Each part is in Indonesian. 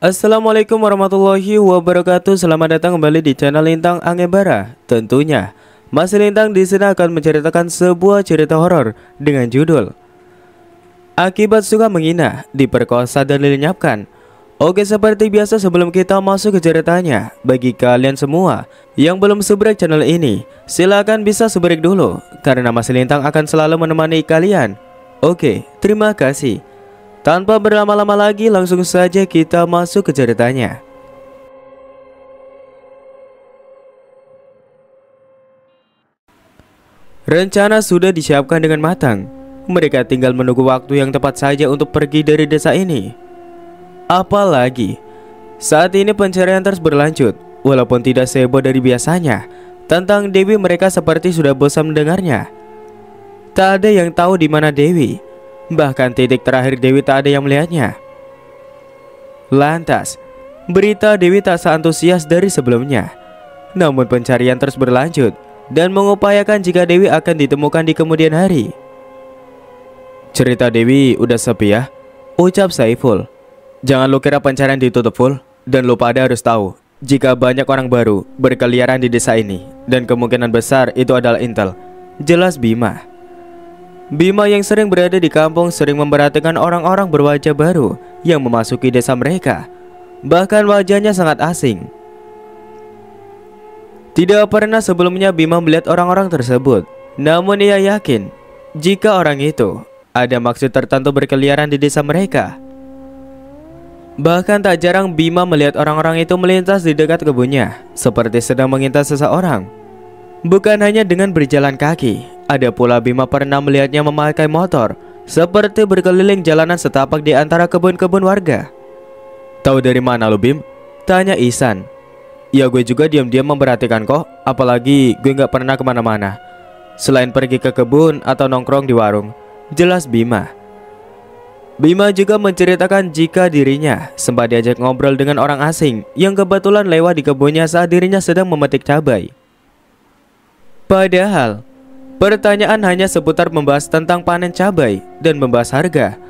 Assalamualaikum warahmatullahi wabarakatuh Selamat datang kembali di channel Lintang Angebara Tentunya Mas Lintang di sini akan menceritakan sebuah cerita horor dengan judul Akibat suka menghina, diperkosa dan dilenyapkan Oke seperti biasa sebelum kita masuk ke ceritanya Bagi kalian semua yang belum subrek channel ini Silahkan bisa subrek dulu Karena Mas Lintang akan selalu menemani kalian Oke terima kasih tanpa berlama-lama lagi, langsung saja kita masuk ke ceritanya. Rencana sudah disiapkan dengan matang. Mereka tinggal menunggu waktu yang tepat saja untuk pergi dari desa ini. Apalagi, saat ini pencarian terus berlanjut, walaupun tidak seboh dari biasanya. Tentang Dewi mereka seperti sudah bosan mendengarnya. Tak ada yang tahu di mana Dewi. Bahkan titik terakhir Dewi tak ada yang melihatnya. Lantas, berita Dewi tak seantusias dari sebelumnya. Namun pencarian terus berlanjut dan mengupayakan jika Dewi akan ditemukan di kemudian hari. Cerita Dewi udah sepi ya, ucap Saiful. Jangan lu kira pencarian ditutup full dan lupa ada harus tahu jika banyak orang baru berkeliaran di desa ini dan kemungkinan besar itu adalah intel. Jelas Bima. Bima yang sering berada di kampung sering memperhatikan orang-orang berwajah baru yang memasuki desa mereka. Bahkan wajahnya sangat asing. Tidak pernah sebelumnya Bima melihat orang-orang tersebut. Namun ia yakin jika orang itu ada maksud tertentu berkeliaran di desa mereka. Bahkan tak jarang Bima melihat orang-orang itu melintas di dekat kebunnya, seperti sedang mengintai seseorang. Bukan hanya dengan berjalan kaki, ada pula Bima pernah melihatnya memakai motor, seperti berkeliling jalanan setapak di antara kebun-kebun warga. Tahu dari mana lo Bim? Tanya Isan. Ya gue juga diam-diam memperhatikan kok, apalagi gue gak pernah kemana-mana. Selain pergi ke kebun atau nongkrong di warung, jelas Bima. Bima juga menceritakan jika dirinya sempat diajak ngobrol dengan orang asing yang kebetulan lewat di kebunnya saat dirinya sedang memetik cabai. Padahal, Pertanyaan hanya seputar membahas tentang panen cabai dan membahas harga.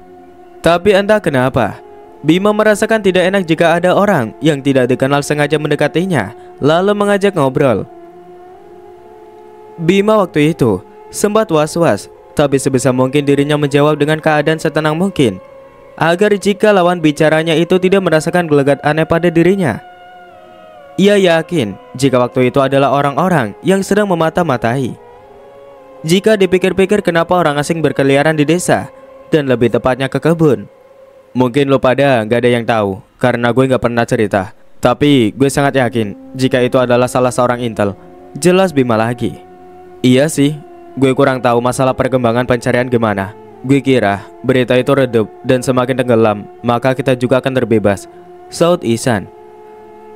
Tapi entah kenapa, Bima merasakan tidak enak jika ada orang yang tidak dikenal sengaja mendekatinya lalu mengajak ngobrol. Bima waktu itu sempat was-was, tapi sebisa mungkin dirinya menjawab dengan keadaan setenang mungkin agar jika lawan bicaranya itu tidak merasakan gelegat aneh pada dirinya. Ia yakin jika waktu itu adalah orang-orang yang sedang memata-matai. Jika dipikir-pikir kenapa orang asing berkeliaran di desa dan lebih tepatnya ke kebun. Mungkin lo pada nggak ada yang tahu karena gue nggak pernah cerita. Tapi gue sangat yakin jika itu adalah salah seorang intel, jelas Bima lagi. Iya sih, gue kurang tahu masalah perkembangan pencarian gimana. Gue kira berita itu redup dan semakin tenggelam, maka kita juga akan terbebas. Saud Isan.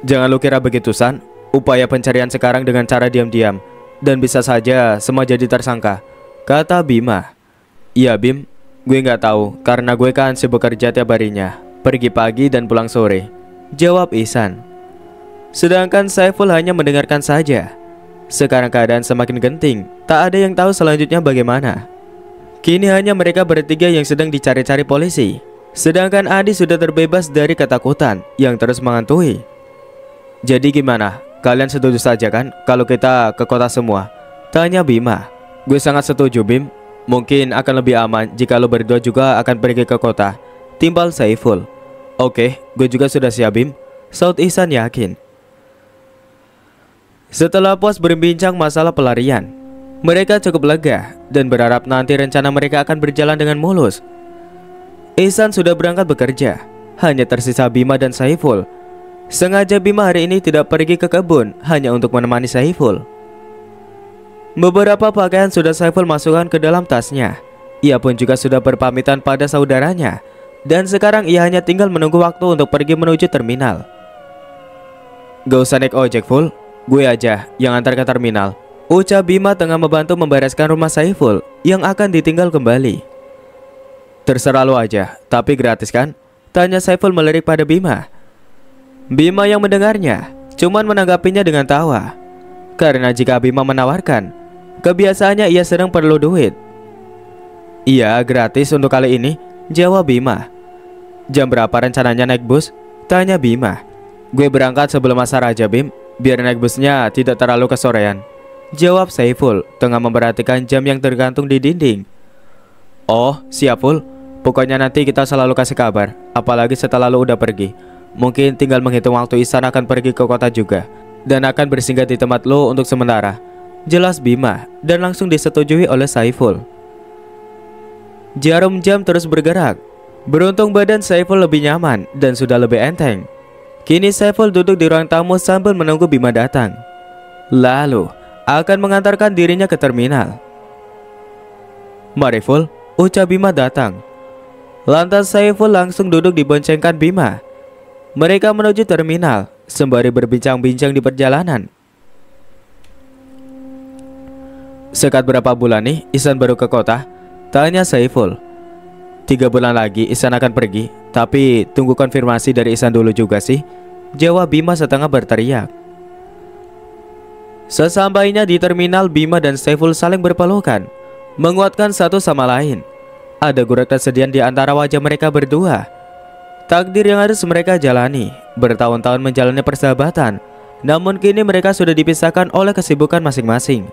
Jangan lo kira begitu San, upaya pencarian sekarang dengan cara diam-diam dan bisa saja semua jadi tersangka, kata Bima. Iya Bim, gue nggak tahu karena gue kan sibuk kerja tiap harinya, pergi pagi dan pulang sore, jawab Ihsan. Sedangkan Saiful hanya mendengarkan saja. Sekarang keadaan semakin genting, tak ada yang tahu selanjutnya bagaimana. Kini hanya mereka bertiga yang sedang dicari-cari polisi. Sedangkan Adi sudah terbebas dari ketakutan yang terus mengantui. Jadi gimana? Kalian setuju saja kan kalau kita ke kota semua? Tanya Bima. Gue sangat setuju Bim. Mungkin akan lebih aman jika lo berdua juga akan pergi ke kota. Timbal Saiful. Oke, gue juga sudah siap Bim. Saud Ihsan yakin. Setelah puas berbincang masalah pelarian, mereka cukup lega dan berharap nanti rencana mereka akan berjalan dengan mulus. Ihsan sudah berangkat bekerja, hanya tersisa Bima dan Saiful Sengaja Bima hari ini tidak pergi ke kebun hanya untuk menemani Saiful. Beberapa pakaian sudah Saiful masukkan ke dalam tasnya. Ia pun juga sudah berpamitan pada saudaranya dan sekarang ia hanya tinggal menunggu waktu untuk pergi menuju terminal. Gak usah naik ojek full, gue aja yang antar ke terminal. Ucap Bima tengah membantu membereskan rumah Saiful yang akan ditinggal kembali. Terserah lo aja, tapi gratis kan? Tanya Saiful melirik pada Bima Bima yang mendengarnya cuman menanggapinya dengan tawa Karena jika Bima menawarkan Kebiasaannya ia sedang perlu duit Iya gratis untuk kali ini Jawab Bima Jam berapa rencananya naik bus? Tanya Bima Gue berangkat sebelum masa Raja Bim Biar naik busnya tidak terlalu kesorean Jawab Saiful Tengah memperhatikan jam yang tergantung di dinding Oh siap Ful Pokoknya nanti kita selalu kasih kabar Apalagi setelah lu udah pergi Mungkin tinggal menghitung waktu Isan akan pergi ke kota juga Dan akan bersinggah di tempat lo untuk sementara Jelas Bima dan langsung disetujui oleh Saiful Jarum jam terus bergerak Beruntung badan Saiful lebih nyaman dan sudah lebih enteng Kini Saiful duduk di ruang tamu sambil menunggu Bima datang Lalu akan mengantarkan dirinya ke terminal Mariful, ucap Bima datang Lantas Saiful langsung duduk diboncengkan Bima mereka menuju terminal sembari berbincang-bincang di perjalanan. Sekat berapa bulan nih Isan baru ke kota? Tanya Saiful. Tiga bulan lagi Isan akan pergi, tapi tunggu konfirmasi dari Isan dulu juga sih. Jawab Bima setengah berteriak. Sesampainya di terminal, Bima dan Saiful saling berpelukan, menguatkan satu sama lain. Ada gurek kesedihan di antara wajah mereka berdua. Takdir yang harus mereka jalani, bertahun-tahun menjalani persahabatan, namun kini mereka sudah dipisahkan oleh kesibukan masing-masing.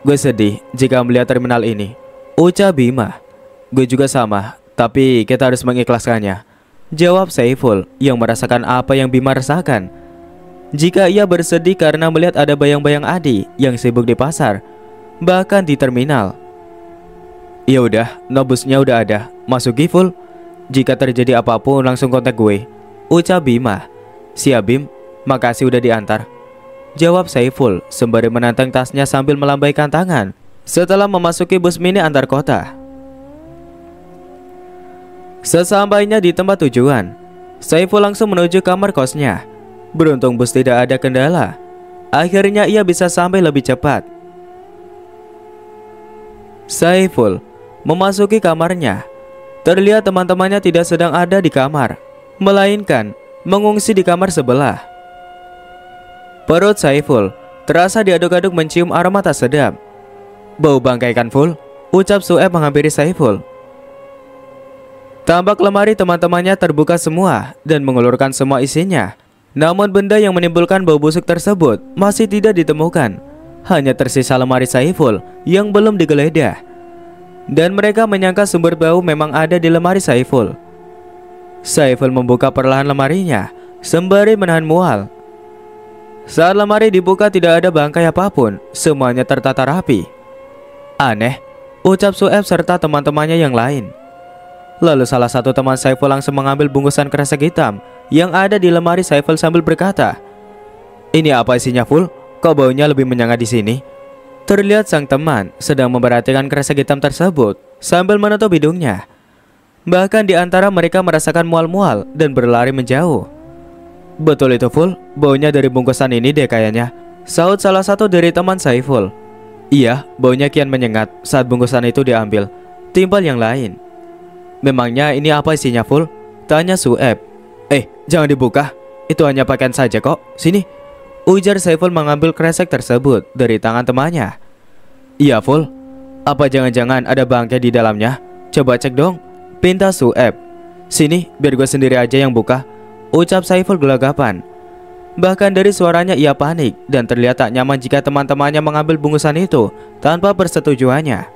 Gue sedih jika melihat terminal ini. Ucap Bima. Gue juga sama, tapi kita harus mengikhlaskannya. Jawab Saiful yang merasakan apa yang Bima rasakan. Jika ia bersedih karena melihat ada bayang-bayang Adi yang sibuk di pasar, bahkan di terminal. Ya udah, nobusnya udah ada. Masuk Giful. Jika terjadi apapun langsung kontak gue. Ucap Bima. Siap Bim, makasih udah diantar. Jawab Saiful sembari menantang tasnya sambil melambaikan tangan setelah memasuki bus mini antar kota. Sesampainya di tempat tujuan, Saiful langsung menuju kamar kosnya. Beruntung bus tidak ada kendala. Akhirnya ia bisa sampai lebih cepat. Saiful memasuki kamarnya Terlihat teman-temannya tidak sedang ada di kamar, melainkan mengungsi di kamar sebelah. Perut Saiful terasa diaduk-aduk mencium aroma tak sedap. Bau bangkai kan, full, ucap Sueb menghampiri Saiful. Tampak lemari teman-temannya terbuka semua dan mengulurkan semua isinya. Namun benda yang menimbulkan bau busuk tersebut masih tidak ditemukan. Hanya tersisa lemari Saiful yang belum digeledah. Dan mereka menyangka sumber bau memang ada di lemari Saiful Saiful membuka perlahan lemarinya Sembari menahan mual Saat lemari dibuka tidak ada bangkai apapun Semuanya tertata rapi Aneh Ucap Sueb serta teman-temannya yang lain Lalu salah satu teman Saiful langsung mengambil bungkusan kresek hitam Yang ada di lemari Saiful sambil berkata Ini apa isinya Ful? Kok baunya lebih menyengat di sini? Terlihat sang teman sedang memperhatikan kresek hitam tersebut sambil menutup hidungnya. Bahkan di antara mereka merasakan mual-mual dan berlari menjauh. Betul itu Ful, baunya dari bungkusan ini deh kayaknya. Saut salah satu dari teman Saiful. Iya, baunya kian menyengat saat bungkusan itu diambil. Timpal yang lain. Memangnya ini apa isinya Ful? Tanya Sueb. Eh, jangan dibuka. Itu hanya pakaian saja kok. Sini, Ujar Saiful mengambil kresek tersebut dari tangan temannya. Iya, Ful. Apa jangan-jangan ada bangke di dalamnya? Coba cek dong. Pinta Sueb. Sini, biar gue sendiri aja yang buka. Ucap Saiful gelagapan. Bahkan dari suaranya ia panik dan terlihat tak nyaman jika teman-temannya mengambil bungusan itu tanpa persetujuannya.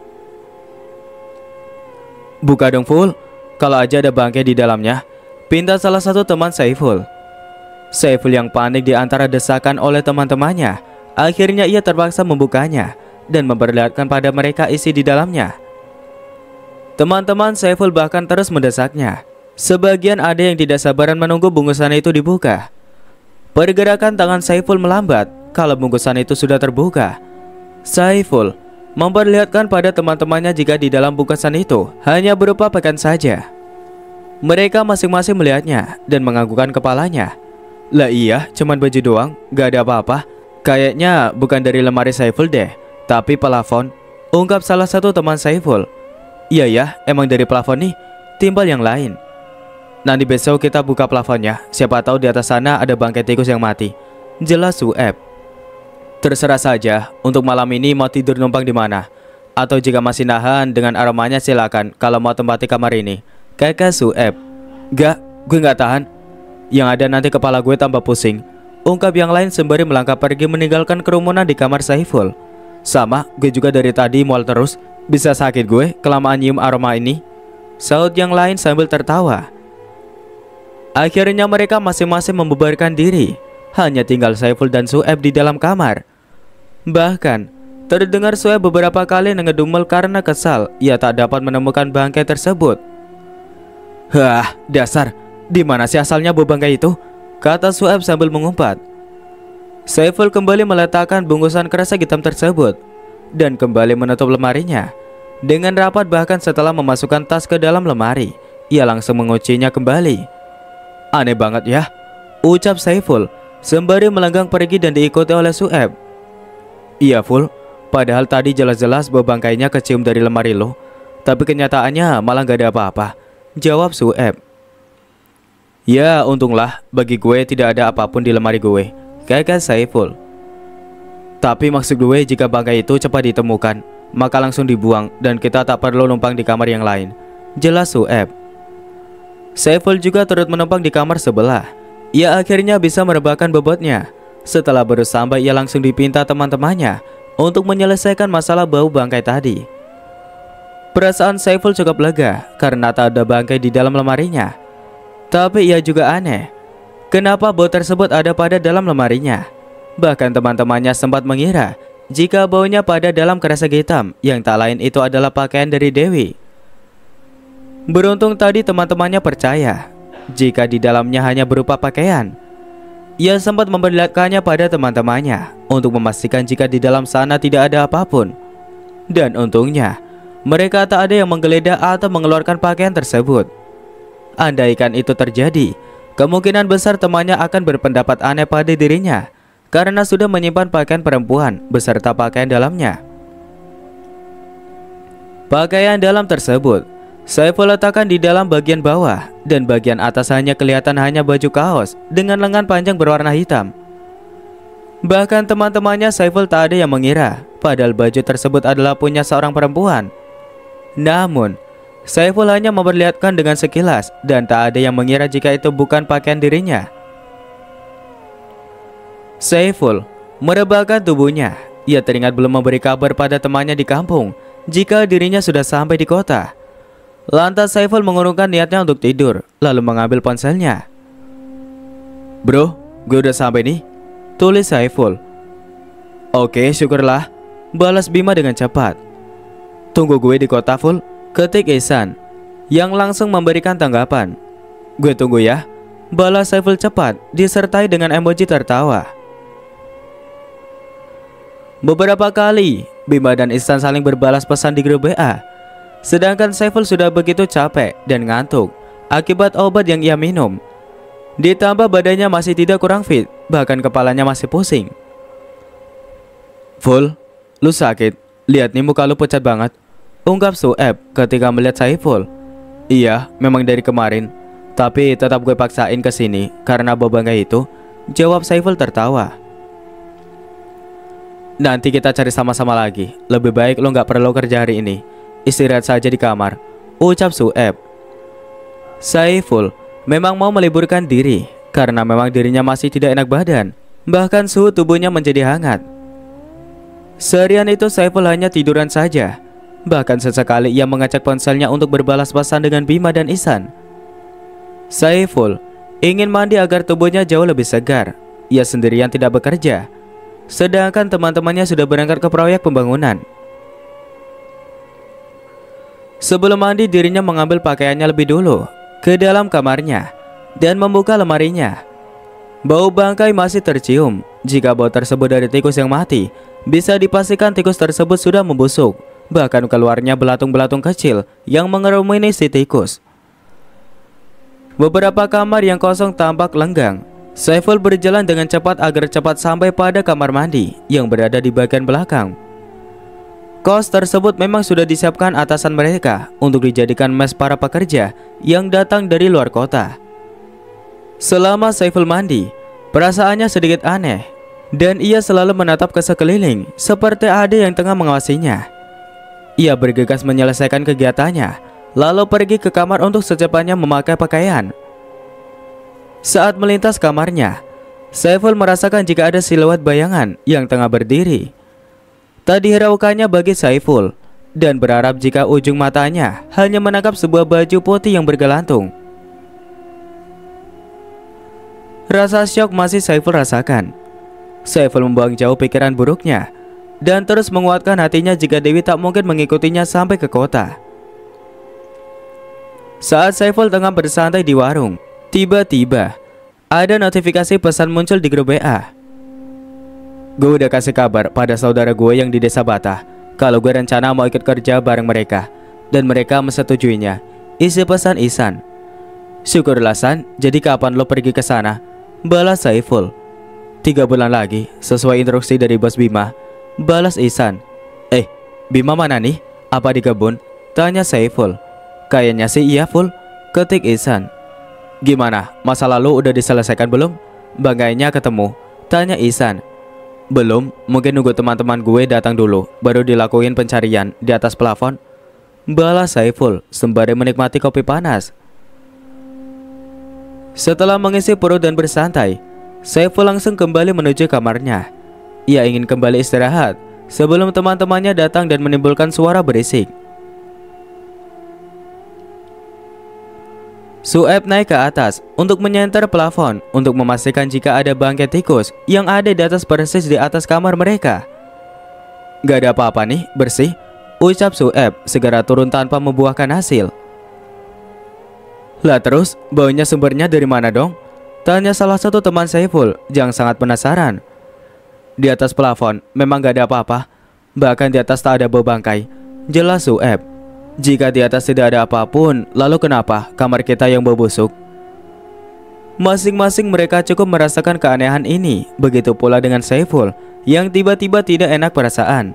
Buka dong, Ful. Kalau aja ada bangke di dalamnya. Pinta salah satu teman Saiful. Saiful yang panik di antara desakan oleh teman-temannya. Akhirnya ia terpaksa membukanya dan memperlihatkan pada mereka isi di dalamnya. Teman-teman Saiful bahkan terus mendesaknya. Sebagian ada yang tidak sabaran menunggu bungkusan itu dibuka. Pergerakan tangan Saiful melambat kalau bungkusan itu sudah terbuka. Saiful memperlihatkan pada teman-temannya jika di dalam bungkusan itu hanya berupa pekan saja. Mereka masing-masing melihatnya dan menganggukkan kepalanya. Lah iya, cuman baju doang, gak ada apa-apa. Kayaknya bukan dari lemari Saiful deh, tapi pelafon. Ungkap salah satu teman Saiful. Iya ya, emang dari pelafon nih, timbal yang lain. Nanti besok kita buka pelafonnya. siapa tahu di atas sana ada bangkai tikus yang mati. Jelas Sueb. Terserah saja, untuk malam ini mau tidur numpang di mana. Atau jika masih nahan dengan aromanya silakan kalau mau tempati kamar ini. Kakak Sueb. Gak, gue gak tahan, yang ada nanti kepala gue tambah pusing Ungkap yang lain sembari melangkah pergi meninggalkan kerumunan di kamar Saiful Sama, gue juga dari tadi mual terus Bisa sakit gue kelamaan nyium aroma ini Saud yang lain sambil tertawa Akhirnya mereka masing-masing membubarkan diri Hanya tinggal Saiful dan Sueb di dalam kamar Bahkan, Terdengar Sueb beberapa kali ngedumel karena kesal ia tak dapat menemukan bangkai tersebut. Hah, dasar, di mana sih asalnya bobangkai itu? Kata Sueb sambil mengumpat. Saiful kembali meletakkan bungkusan kerasa hitam tersebut dan kembali menutup lemarinya. Dengan rapat bahkan setelah memasukkan tas ke dalam lemari, ia langsung menguncinya kembali. Aneh banget ya, ucap Saiful sembari melenggang pergi dan diikuti oleh Sueb. Iya Ful, padahal tadi jelas-jelas bobangkainya kecium dari lemari lo, tapi kenyataannya malah gak ada apa-apa, jawab Sueb. Ya untunglah bagi gue tidak ada apapun di lemari gue Gagal Saiful Tapi maksud gue jika bangkai itu cepat ditemukan Maka langsung dibuang dan kita tak perlu numpang di kamar yang lain Jelas Sueb Saiful juga turut menumpang di kamar sebelah Ia akhirnya bisa merebahkan bobotnya Setelah sampai ia langsung dipinta teman-temannya Untuk menyelesaikan masalah bau bangkai tadi Perasaan Saiful cukup lega karena tak ada bangkai di dalam lemarinya tapi ia juga aneh. Kenapa bau tersebut ada pada dalam lemarinya? Bahkan teman-temannya sempat mengira jika baunya pada dalam keresek hitam yang tak lain itu adalah pakaian dari Dewi. Beruntung tadi teman-temannya percaya jika di dalamnya hanya berupa pakaian. Ia sempat memperlihatkannya pada teman-temannya untuk memastikan jika di dalam sana tidak ada apapun. Dan untungnya, mereka tak ada yang menggeledah atau mengeluarkan pakaian tersebut. Andaikan itu terjadi, kemungkinan besar temannya akan berpendapat aneh pada dirinya karena sudah menyimpan pakaian perempuan beserta pakaian dalamnya. Pakaian dalam tersebut Saiful letakkan di dalam bagian bawah dan bagian atas hanya kelihatan hanya baju kaos dengan lengan panjang berwarna hitam. Bahkan teman-temannya Saiful tak ada yang mengira padahal baju tersebut adalah punya seorang perempuan. Namun, Saiful hanya memperlihatkan dengan sekilas dan tak ada yang mengira jika itu bukan pakaian dirinya. Saiful merebahkan tubuhnya. Ia teringat belum memberi kabar pada temannya di kampung jika dirinya sudah sampai di kota. Lantas Saiful mengurungkan niatnya untuk tidur, lalu mengambil ponselnya. Bro, gue udah sampai nih. Tulis Saiful. Oke, syukurlah. Balas Bima dengan cepat. Tunggu gue di kota full Ketik Ihsan Yang langsung memberikan tanggapan Gue tunggu ya Balas Saiful cepat disertai dengan emoji tertawa Beberapa kali Bima dan Ihsan saling berbalas pesan di grup WA Sedangkan Saiful sudah begitu capek dan ngantuk Akibat obat yang ia minum Ditambah badannya masih tidak kurang fit Bahkan kepalanya masih pusing Full, lu sakit Lihat nih muka lu pucat banget Ungkap Sueb ketika melihat Saiful. Iya, memang dari kemarin. Tapi tetap gue paksain ke sini karena bobangga itu. Jawab Saiful tertawa. Nanti kita cari sama-sama lagi. Lebih baik lo gak perlu kerja hari ini. Istirahat saja di kamar. Ucap Sueb. Saiful memang mau meliburkan diri karena memang dirinya masih tidak enak badan. Bahkan suhu tubuhnya menjadi hangat. Seharian itu Saiful hanya tiduran saja Bahkan sesekali ia mengajak ponselnya untuk berbalas pesan dengan Bima dan Isan. Saiful ingin mandi agar tubuhnya jauh lebih segar. Ia sendirian tidak bekerja. Sedangkan teman-temannya sudah berangkat ke proyek pembangunan. Sebelum mandi dirinya mengambil pakaiannya lebih dulu ke dalam kamarnya dan membuka lemarinya. Bau bangkai masih tercium. Jika bau tersebut dari tikus yang mati, bisa dipastikan tikus tersebut sudah membusuk bahkan keluarnya belatung-belatung kecil yang mengerumuni si tikus. Beberapa kamar yang kosong tampak lenggang. Saiful berjalan dengan cepat agar cepat sampai pada kamar mandi yang berada di bagian belakang. Kos tersebut memang sudah disiapkan atasan mereka untuk dijadikan mes para pekerja yang datang dari luar kota. Selama Saiful mandi, perasaannya sedikit aneh dan ia selalu menatap ke sekeliling seperti ada yang tengah mengawasinya. Ia bergegas menyelesaikan kegiatannya, lalu pergi ke kamar untuk secepatnya memakai pakaian. Saat melintas kamarnya, Saiful merasakan jika ada siluet bayangan yang tengah berdiri. Tadi heraukannya bagi Saiful dan berharap jika ujung matanya hanya menangkap sebuah baju putih yang bergelantung. Rasa syok masih Saiful rasakan. Saiful membuang jauh pikiran buruknya dan terus menguatkan hatinya jika Dewi tak mungkin mengikutinya sampai ke kota. Saat Saiful tengah bersantai di warung, tiba-tiba ada notifikasi pesan muncul di grup WA. Gue udah kasih kabar pada saudara gue yang di desa Bata kalau gue rencana mau ikut kerja bareng mereka dan mereka mesetujuinya. Isi pesan Isan. Syukur San, jadi kapan lo pergi ke sana? Balas Saiful. Tiga bulan lagi, sesuai instruksi dari Bos Bima. Balas Isan, Eh, Bima mana nih? Apa di kebun? Tanya Saiful. Kayaknya sih iya full. Ketik Isan. Gimana? Masa lalu udah diselesaikan belum? Bangainya ketemu. Tanya Isan. Belum, mungkin nunggu teman-teman gue datang dulu, baru dilakuin pencarian di atas plafon. Balas Saiful sembari menikmati kopi panas. Setelah mengisi perut dan bersantai, Saiful langsung kembali menuju kamarnya. Ia ingin kembali istirahat sebelum teman-temannya datang dan menimbulkan suara berisik. Sueb naik ke atas untuk menyenter plafon untuk memastikan jika ada bangkai tikus yang ada di atas persis di atas kamar mereka. Gak ada apa-apa nih, bersih. Ucap Sueb segera turun tanpa membuahkan hasil. Lah terus, baunya sumbernya dari mana dong? Tanya salah satu teman Saiful yang sangat penasaran. Di atas plafon memang gak ada apa-apa Bahkan di atas tak ada bangkai Jelas Sueb Jika di atas tidak ada apapun Lalu kenapa kamar kita yang berbusuk? Masing-masing mereka cukup merasakan keanehan ini Begitu pula dengan Saiful Yang tiba-tiba tidak enak perasaan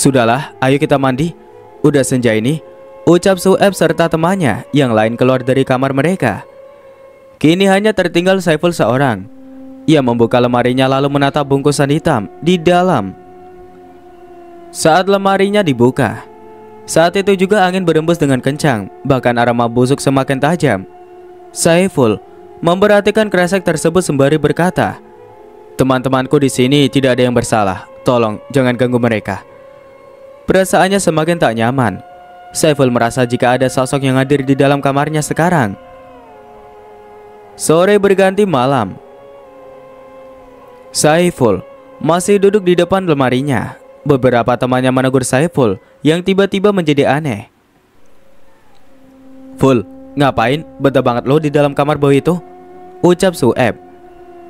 Sudahlah, ayo kita mandi Udah senja ini Ucap Sueb serta temannya yang lain keluar dari kamar mereka Kini hanya tertinggal Saiful seorang ia membuka lemarinya lalu menatap bungkusan hitam di dalam. Saat lemarinya dibuka, saat itu juga angin berembus dengan kencang, bahkan aroma busuk semakin tajam. Saiful memperhatikan kresek tersebut sembari berkata, "Teman-temanku di sini tidak ada yang bersalah. Tolong jangan ganggu mereka." Perasaannya semakin tak nyaman. Saiful merasa jika ada sosok yang hadir di dalam kamarnya sekarang. Sore berganti malam, Saiful masih duduk di depan lemarinya. Beberapa temannya menegur Saiful yang tiba-tiba menjadi aneh. "Full, ngapain? Betah banget lo di dalam kamar bau itu? Ucap Sueb.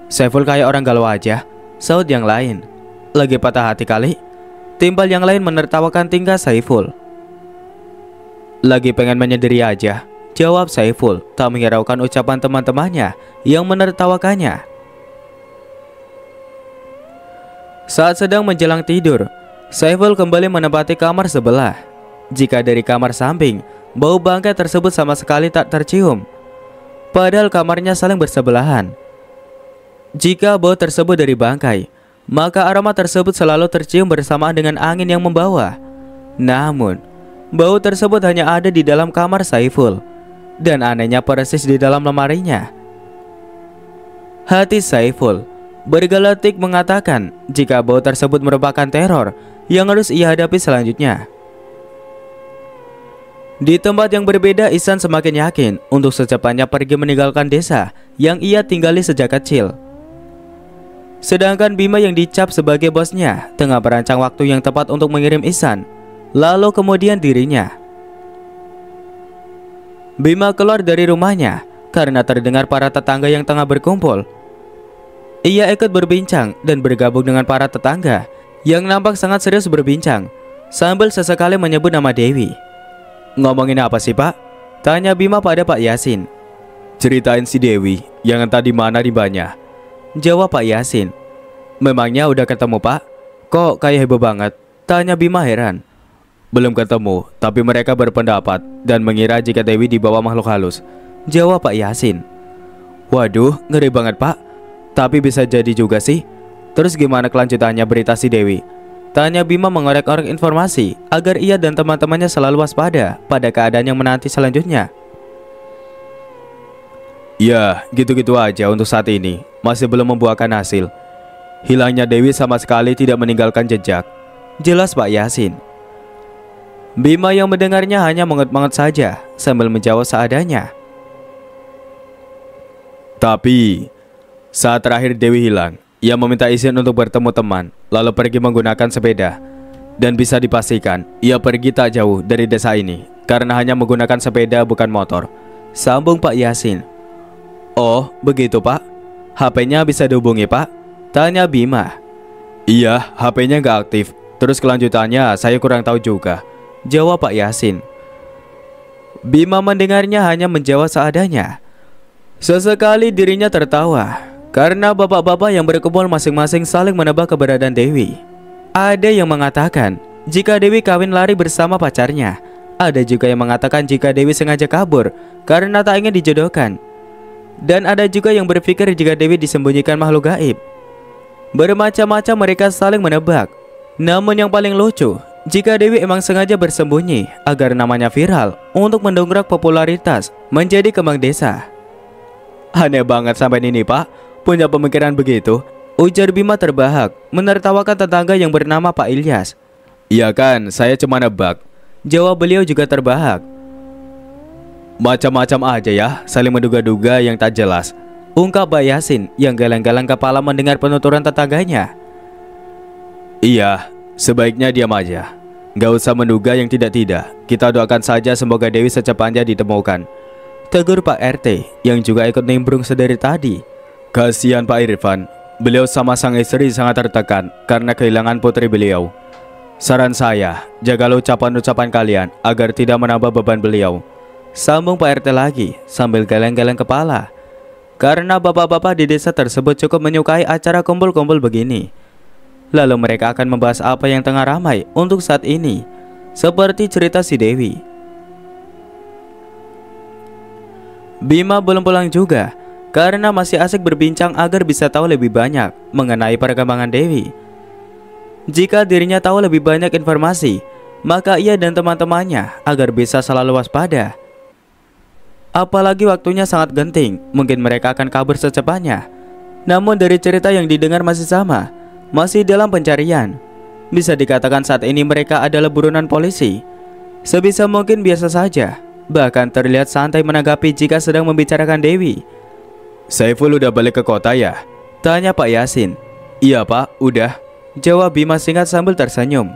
Saiful kayak orang galau aja. Saud yang lain. Lagi patah hati kali? timbal yang lain menertawakan tingkah Saiful. Lagi pengen menyendiri aja. Jawab Saiful, tak menghiraukan ucapan teman-temannya yang menertawakannya. Saat sedang menjelang tidur, Saiful kembali menempati kamar sebelah. Jika dari kamar samping, bau bangkai tersebut sama sekali tak tercium. Padahal kamarnya saling bersebelahan. Jika bau tersebut dari bangkai, maka aroma tersebut selalu tercium bersamaan dengan angin yang membawa. Namun, bau tersebut hanya ada di dalam kamar Saiful dan anehnya persis di dalam lemarinya. Hati Saiful Bergalatik mengatakan jika bau tersebut merupakan teror yang harus ia hadapi selanjutnya. Di tempat yang berbeda, Isan semakin yakin untuk secepatnya pergi meninggalkan desa yang ia tinggali sejak kecil. Sedangkan Bima yang dicap sebagai bosnya tengah merancang waktu yang tepat untuk mengirim Isan, lalu kemudian dirinya. Bima keluar dari rumahnya karena terdengar para tetangga yang tengah berkumpul ia ikut berbincang dan bergabung dengan para tetangga yang nampak sangat serius berbincang sambil sesekali menyebut nama Dewi. Ngomongin apa sih pak? Tanya Bima pada Pak Yasin. Ceritain si Dewi yang entah di mana ribanya. Jawab Pak Yasin. Memangnya udah ketemu pak? Kok kayak heboh banget? Tanya Bima heran. Belum ketemu, tapi mereka berpendapat dan mengira jika Dewi dibawa makhluk halus. Jawab Pak Yasin. Waduh, ngeri banget pak. Tapi bisa jadi juga sih. Terus gimana kelanjutannya berita si Dewi? Tanya Bima mengorek-orek informasi agar ia dan teman-temannya selalu waspada pada keadaan yang menanti selanjutnya. Ya, gitu-gitu aja untuk saat ini. Masih belum membuahkan hasil. Hilangnya Dewi sama sekali tidak meninggalkan jejak. Jelas Pak Yasin. Bima yang mendengarnya hanya menget-menget saja sambil menjawab seadanya. Tapi, saat terakhir Dewi hilang, ia meminta izin untuk bertemu teman, lalu pergi menggunakan sepeda. Dan bisa dipastikan, ia pergi tak jauh dari desa ini, karena hanya menggunakan sepeda bukan motor. Sambung Pak Yasin. Oh, begitu Pak? HP-nya bisa dihubungi Pak? Tanya Bima. Iya, HP-nya nggak aktif. Terus kelanjutannya saya kurang tahu juga. Jawab Pak Yasin. Bima mendengarnya hanya menjawab seadanya. Sesekali dirinya tertawa. Karena bapak-bapak yang berkumpul masing-masing saling menebak keberadaan Dewi. Ada yang mengatakan jika Dewi kawin lari bersama pacarnya. Ada juga yang mengatakan jika Dewi sengaja kabur karena tak ingin dijodohkan. Dan ada juga yang berpikir jika Dewi disembunyikan makhluk gaib. Bermacam-macam mereka saling menebak. Namun yang paling lucu, jika Dewi emang sengaja bersembunyi agar namanya viral untuk mendongkrak popularitas menjadi kembang desa. Aneh banget sampai ini, Pak punya pemikiran begitu? Ujar Bima terbahak, menertawakan tetangga yang bernama Pak Ilyas. Iya kan, saya cuma nebak. Jawab beliau juga terbahak. Macam-macam aja ya, saling menduga-duga yang tak jelas. Ungkap Pak Yasin yang galang-galang kepala mendengar penuturan tetangganya. Iya, sebaiknya diam aja. Gak usah menduga yang tidak-tidak. Kita doakan saja semoga Dewi secepatnya ditemukan. Tegur Pak RT yang juga ikut nimbrung sedari tadi. Kasihan Pak Irfan, beliau sama sang istri sangat tertekan karena kehilangan putri beliau. Saran saya, jagalah ucapan-ucapan kalian agar tidak menambah beban beliau. Sambung Pak RT lagi sambil geleng-geleng kepala. Karena bapak-bapak di desa tersebut cukup menyukai acara kumpul-kumpul begini. Lalu mereka akan membahas apa yang tengah ramai untuk saat ini, seperti cerita si Dewi. Bima belum pulang juga karena masih asik berbincang agar bisa tahu lebih banyak mengenai perkembangan Dewi. Jika dirinya tahu lebih banyak informasi, maka ia dan teman-temannya agar bisa selalu waspada. Apalagi waktunya sangat genting, mungkin mereka akan kabur secepatnya. Namun dari cerita yang didengar masih sama, masih dalam pencarian. Bisa dikatakan saat ini mereka adalah buronan polisi. Sebisa mungkin biasa saja, bahkan terlihat santai menanggapi jika sedang membicarakan Dewi. Saiful udah balik ke kota ya? Tanya Pak Yasin. Iya pak, udah. Jawab Bima singkat sambil tersenyum.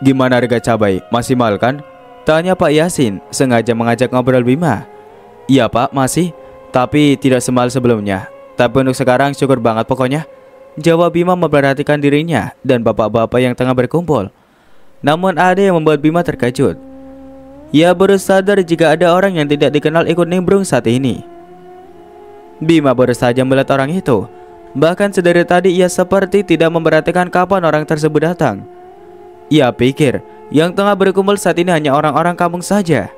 Gimana harga cabai? Masih mahal kan? Tanya Pak Yasin, sengaja mengajak ngobrol Bima. Iya pak, masih. Tapi tidak semal sebelumnya. Tapi untuk sekarang syukur banget pokoknya. Jawab Bima memperhatikan dirinya dan bapak-bapak yang tengah berkumpul. Namun ada yang membuat Bima terkejut. Ia baru sadar jika ada orang yang tidak dikenal ikut nimbrung saat ini. Bima baru saja melihat orang itu. Bahkan sedari tadi ia seperti tidak memperhatikan kapan orang tersebut datang. Ia pikir yang tengah berkumpul saat ini hanya orang-orang kampung saja.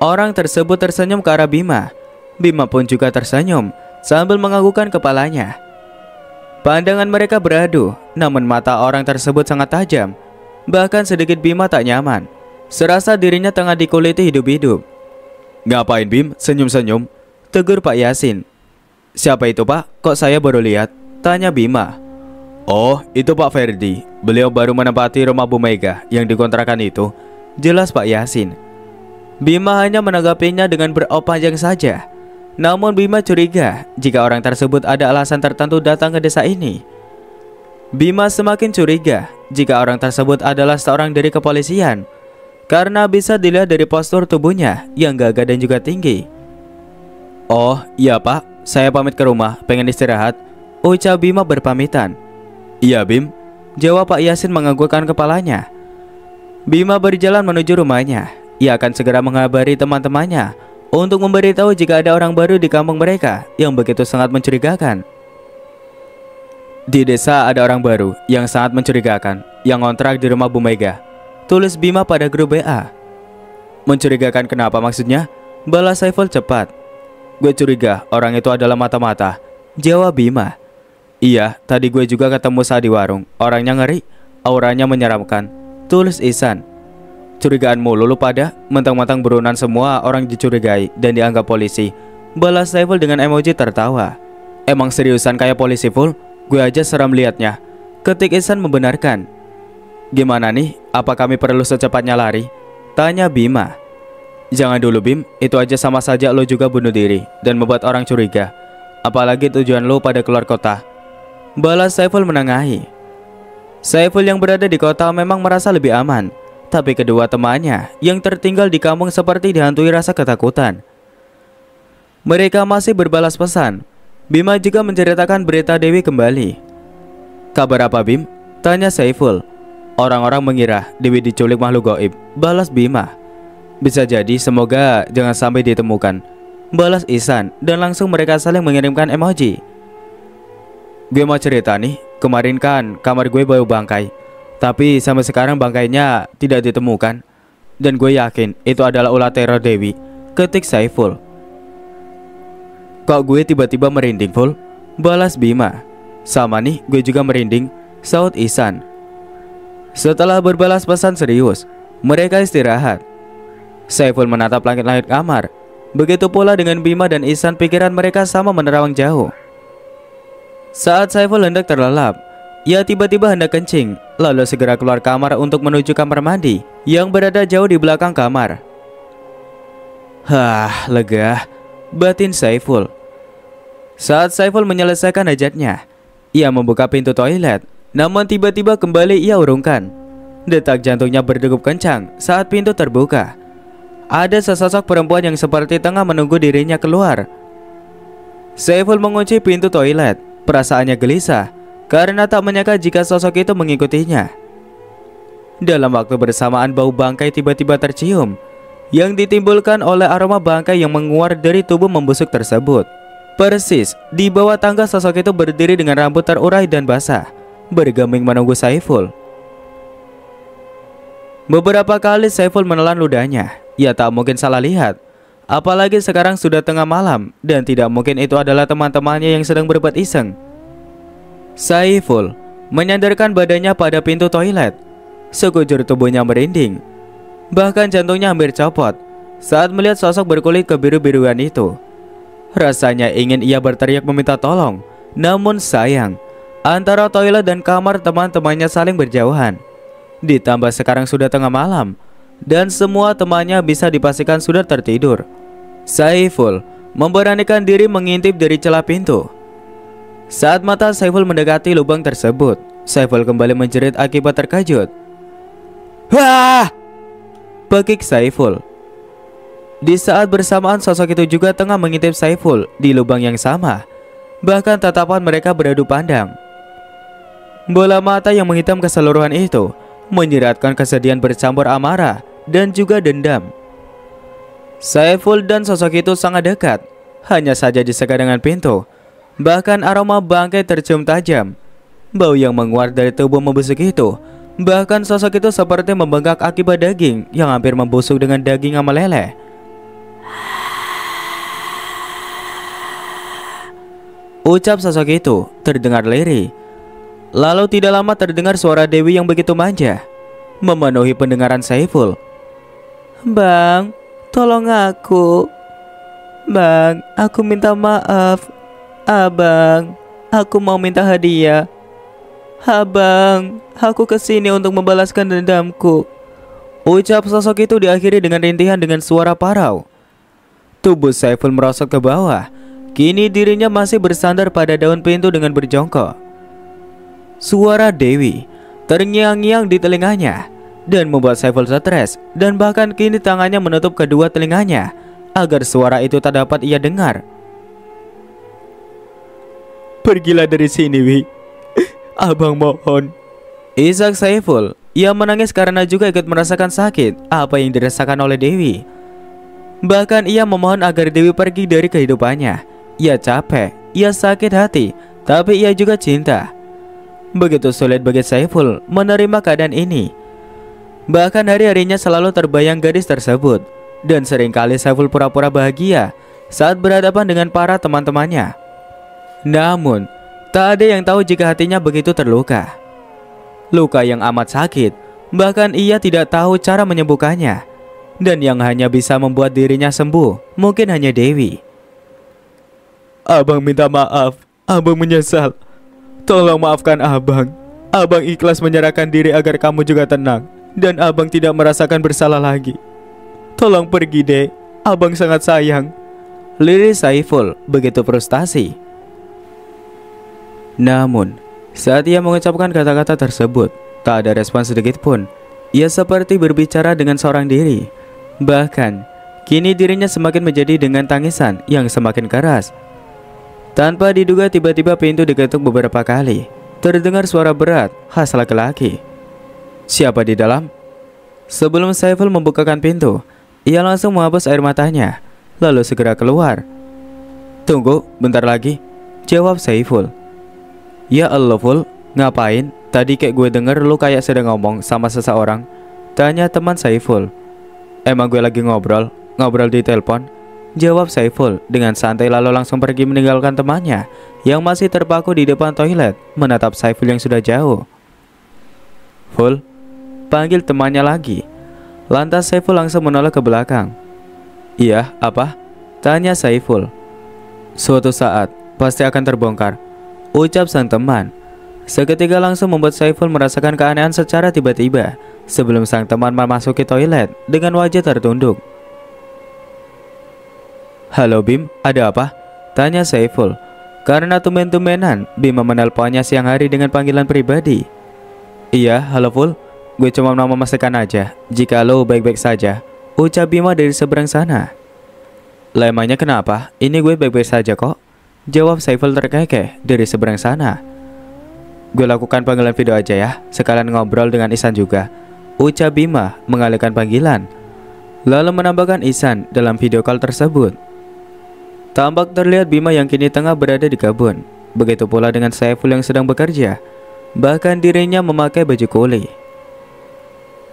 Orang tersebut tersenyum ke arah Bima. Bima pun juga tersenyum sambil menganggukkan kepalanya. Pandangan mereka beradu, namun mata orang tersebut sangat tajam. Bahkan sedikit Bima tak nyaman. Serasa dirinya tengah dikuliti hidup-hidup. Ngapain Bim? Senyum-senyum. Tegur Pak Yasin. Siapa itu pak? Kok saya baru lihat? Tanya Bima. Oh, itu Pak Ferdi. Beliau baru menempati rumah Bu Mega yang dikontrakan itu. Jelas Pak Yasin. Bima hanya menanggapinya dengan berop yang saja. Namun Bima curiga jika orang tersebut ada alasan tertentu datang ke desa ini. Bima semakin curiga jika orang tersebut adalah seorang dari kepolisian karena bisa dilihat dari postur tubuhnya yang gagah dan juga tinggi. Oh, iya pak, saya pamit ke rumah, pengen istirahat. Ucap oh, Bima berpamitan. Iya Bim, jawab Pak Yasin menganggukkan kepalanya. Bima berjalan menuju rumahnya. Ia akan segera mengabari teman-temannya untuk memberitahu jika ada orang baru di kampung mereka yang begitu sangat mencurigakan. Di desa ada orang baru yang sangat mencurigakan yang ngontrak di rumah Bu Mega. Tulis Bima pada grup BA. Mencurigakan kenapa maksudnya? Balas Saiful cepat. Gue curiga orang itu adalah mata-mata. Jawab Bima. Iya, tadi gue juga ketemu Sa di warung. Orangnya ngeri, auranya menyeramkan. Tulis Isan. Curigaanmu lulu pada, mentang-mentang berunan semua orang dicurigai dan dianggap polisi. Balas Saiful dengan emoji tertawa. Emang seriusan kayak polisi full? Gue aja seram liatnya. Ketik Isan membenarkan. Gimana nih? Apa kami perlu secepatnya lari? Tanya Bima. Jangan dulu Bim, itu aja sama saja lo juga bunuh diri dan membuat orang curiga. Apalagi tujuan lo pada keluar kota. Balas Saiful menengahi. Saiful yang berada di kota memang merasa lebih aman, tapi kedua temannya yang tertinggal di kampung seperti dihantui rasa ketakutan. Mereka masih berbalas pesan. Bima juga menceritakan berita Dewi kembali. Kabar apa Bim? Tanya Saiful. Orang-orang mengira Dewi diculik makhluk goib. Balas Bima. Bisa jadi semoga jangan sampai ditemukan Balas Isan dan langsung mereka saling mengirimkan emoji Gue mau cerita nih Kemarin kan kamar gue baru bangkai Tapi sampai sekarang bangkainya tidak ditemukan Dan gue yakin itu adalah ulah teror Dewi Ketik Saiful Kok gue tiba-tiba merinding full? Balas Bima Sama nih gue juga merinding Saud Isan Setelah berbalas pesan serius Mereka istirahat Saiful menatap langit-langit kamar. Begitu pula dengan Bima dan Isan pikiran mereka sama menerawang jauh. Saat Saiful hendak terlelap, ia tiba-tiba hendak kencing, lalu segera keluar kamar untuk menuju kamar mandi yang berada jauh di belakang kamar. Hah, lega, batin Saiful. Saat Saiful menyelesaikan hajatnya, ia membuka pintu toilet, namun tiba-tiba kembali ia urungkan. Detak jantungnya berdegup kencang saat pintu terbuka. Ada sesosok perempuan yang seperti tengah menunggu dirinya keluar. Saiful mengunci pintu toilet. Perasaannya gelisah karena tak menyangka jika sosok itu mengikutinya. Dalam waktu bersamaan bau bangkai tiba-tiba tercium yang ditimbulkan oleh aroma bangkai yang menguar dari tubuh membusuk tersebut. Persis, di bawah tangga sosok itu berdiri dengan rambut terurai dan basah, bergeming menunggu Saiful. Beberapa kali Saiful menelan ludahnya, Ya tak mungkin salah lihat. Apalagi sekarang sudah tengah malam dan tidak mungkin itu adalah teman-temannya yang sedang berbuat iseng. Saiful menyandarkan badannya pada pintu toilet. Sekujur tubuhnya merinding. Bahkan jantungnya hampir copot saat melihat sosok berkulit kebiru-biruan itu. Rasanya ingin ia berteriak meminta tolong, namun sayang, antara toilet dan kamar teman-temannya saling berjauhan. Ditambah sekarang sudah tengah malam, dan semua temannya bisa dipastikan sudah tertidur. Saiful memberanikan diri mengintip dari celah pintu. Saat mata Saiful mendekati lubang tersebut, Saiful kembali menjerit akibat terkejut. Wah! Pekik Saiful. Di saat bersamaan sosok itu juga tengah mengintip Saiful di lubang yang sama. Bahkan tatapan mereka beradu pandang. Bola mata yang menghitam keseluruhan itu menyiratkan kesedihan bercampur amarah dan juga dendam. Saiful dan sosok itu sangat dekat, hanya saja disekat dengan pintu. Bahkan aroma bangkai tercium tajam. Bau yang menguar dari tubuh membusuk itu. Bahkan sosok itu seperti membengkak akibat daging yang hampir membusuk dengan daging yang meleleh. Ucap sosok itu terdengar lirih. Lalu tidak lama terdengar suara Dewi yang begitu manja. Memenuhi pendengaran Saiful. Bang, tolong aku. Bang, aku minta maaf. Abang, aku mau minta hadiah. Abang, aku kesini untuk membalaskan dendamku. Ucap sosok itu diakhiri dengan rintihan dengan suara parau. Tubuh Saiful merosot ke bawah. Kini dirinya masih bersandar pada daun pintu dengan berjongkok. Suara Dewi terngiang-ngiang di telinganya dan membuat Saiful stres dan bahkan kini tangannya menutup kedua telinganya agar suara itu tak dapat ia dengar. Pergilah dari sini, Wi. Abang mohon. Isaac Saiful, ia menangis karena juga ikut merasakan sakit apa yang dirasakan oleh Dewi. Bahkan ia memohon agar Dewi pergi dari kehidupannya. Ia capek, ia sakit hati, tapi ia juga cinta. Begitu sulit bagi Saiful menerima keadaan ini. Bahkan hari-harinya selalu terbayang gadis tersebut Dan seringkali Saiful pura-pura bahagia saat berhadapan dengan para teman-temannya Namun, tak ada yang tahu jika hatinya begitu terluka Luka yang amat sakit, bahkan ia tidak tahu cara menyembuhkannya Dan yang hanya bisa membuat dirinya sembuh, mungkin hanya Dewi Abang minta maaf, abang menyesal Tolong maafkan abang Abang ikhlas menyerahkan diri agar kamu juga tenang dan abang tidak merasakan bersalah lagi. Tolong pergi, deh, Abang sangat sayang. Lirik Saiful begitu frustasi. Namun, saat ia mengucapkan kata-kata tersebut, tak ada respon sedikit pun. Ia seperti berbicara dengan seorang diri. Bahkan, kini dirinya semakin menjadi dengan tangisan yang semakin keras. Tanpa diduga tiba-tiba pintu diketuk beberapa kali. Terdengar suara berat khas laki-laki. Siapa di dalam? Sebelum Saiful membukakan pintu, ia langsung menghapus air matanya, lalu segera keluar. Tunggu, bentar lagi, jawab Saiful. Ya Allah Ful, ngapain? Tadi kayak gue denger lu kayak sedang ngomong sama seseorang. Tanya teman Saiful. Emang gue lagi ngobrol, ngobrol di telepon. Jawab Saiful dengan santai lalu langsung pergi meninggalkan temannya yang masih terpaku di depan toilet menatap Saiful yang sudah jauh. Ful, panggil temannya lagi. Lantas Saiful langsung menoleh ke belakang. Iya, apa? Tanya Saiful. Suatu saat, pasti akan terbongkar. Ucap sang teman. Seketika langsung membuat Saiful merasakan keanehan secara tiba-tiba sebelum sang teman memasuki toilet dengan wajah tertunduk. Halo Bim, ada apa? Tanya Saiful. Karena tumen-tumenan, Bim menelponnya siang hari dengan panggilan pribadi. Iya, halo Ful. Gue cuma mau memastikan aja, jika lo baik-baik saja, ucap Bima dari seberang sana. Lemahnya kenapa? Ini gue baik-baik saja kok. Jawab Saiful terkekeh dari seberang sana. Gue lakukan panggilan video aja ya, sekalian ngobrol dengan Isan juga. Ucap Bima mengalihkan panggilan. Lalu menambahkan Isan dalam video call tersebut. Tampak terlihat Bima yang kini tengah berada di kebun. Begitu pula dengan Saiful yang sedang bekerja. Bahkan dirinya memakai baju kulit.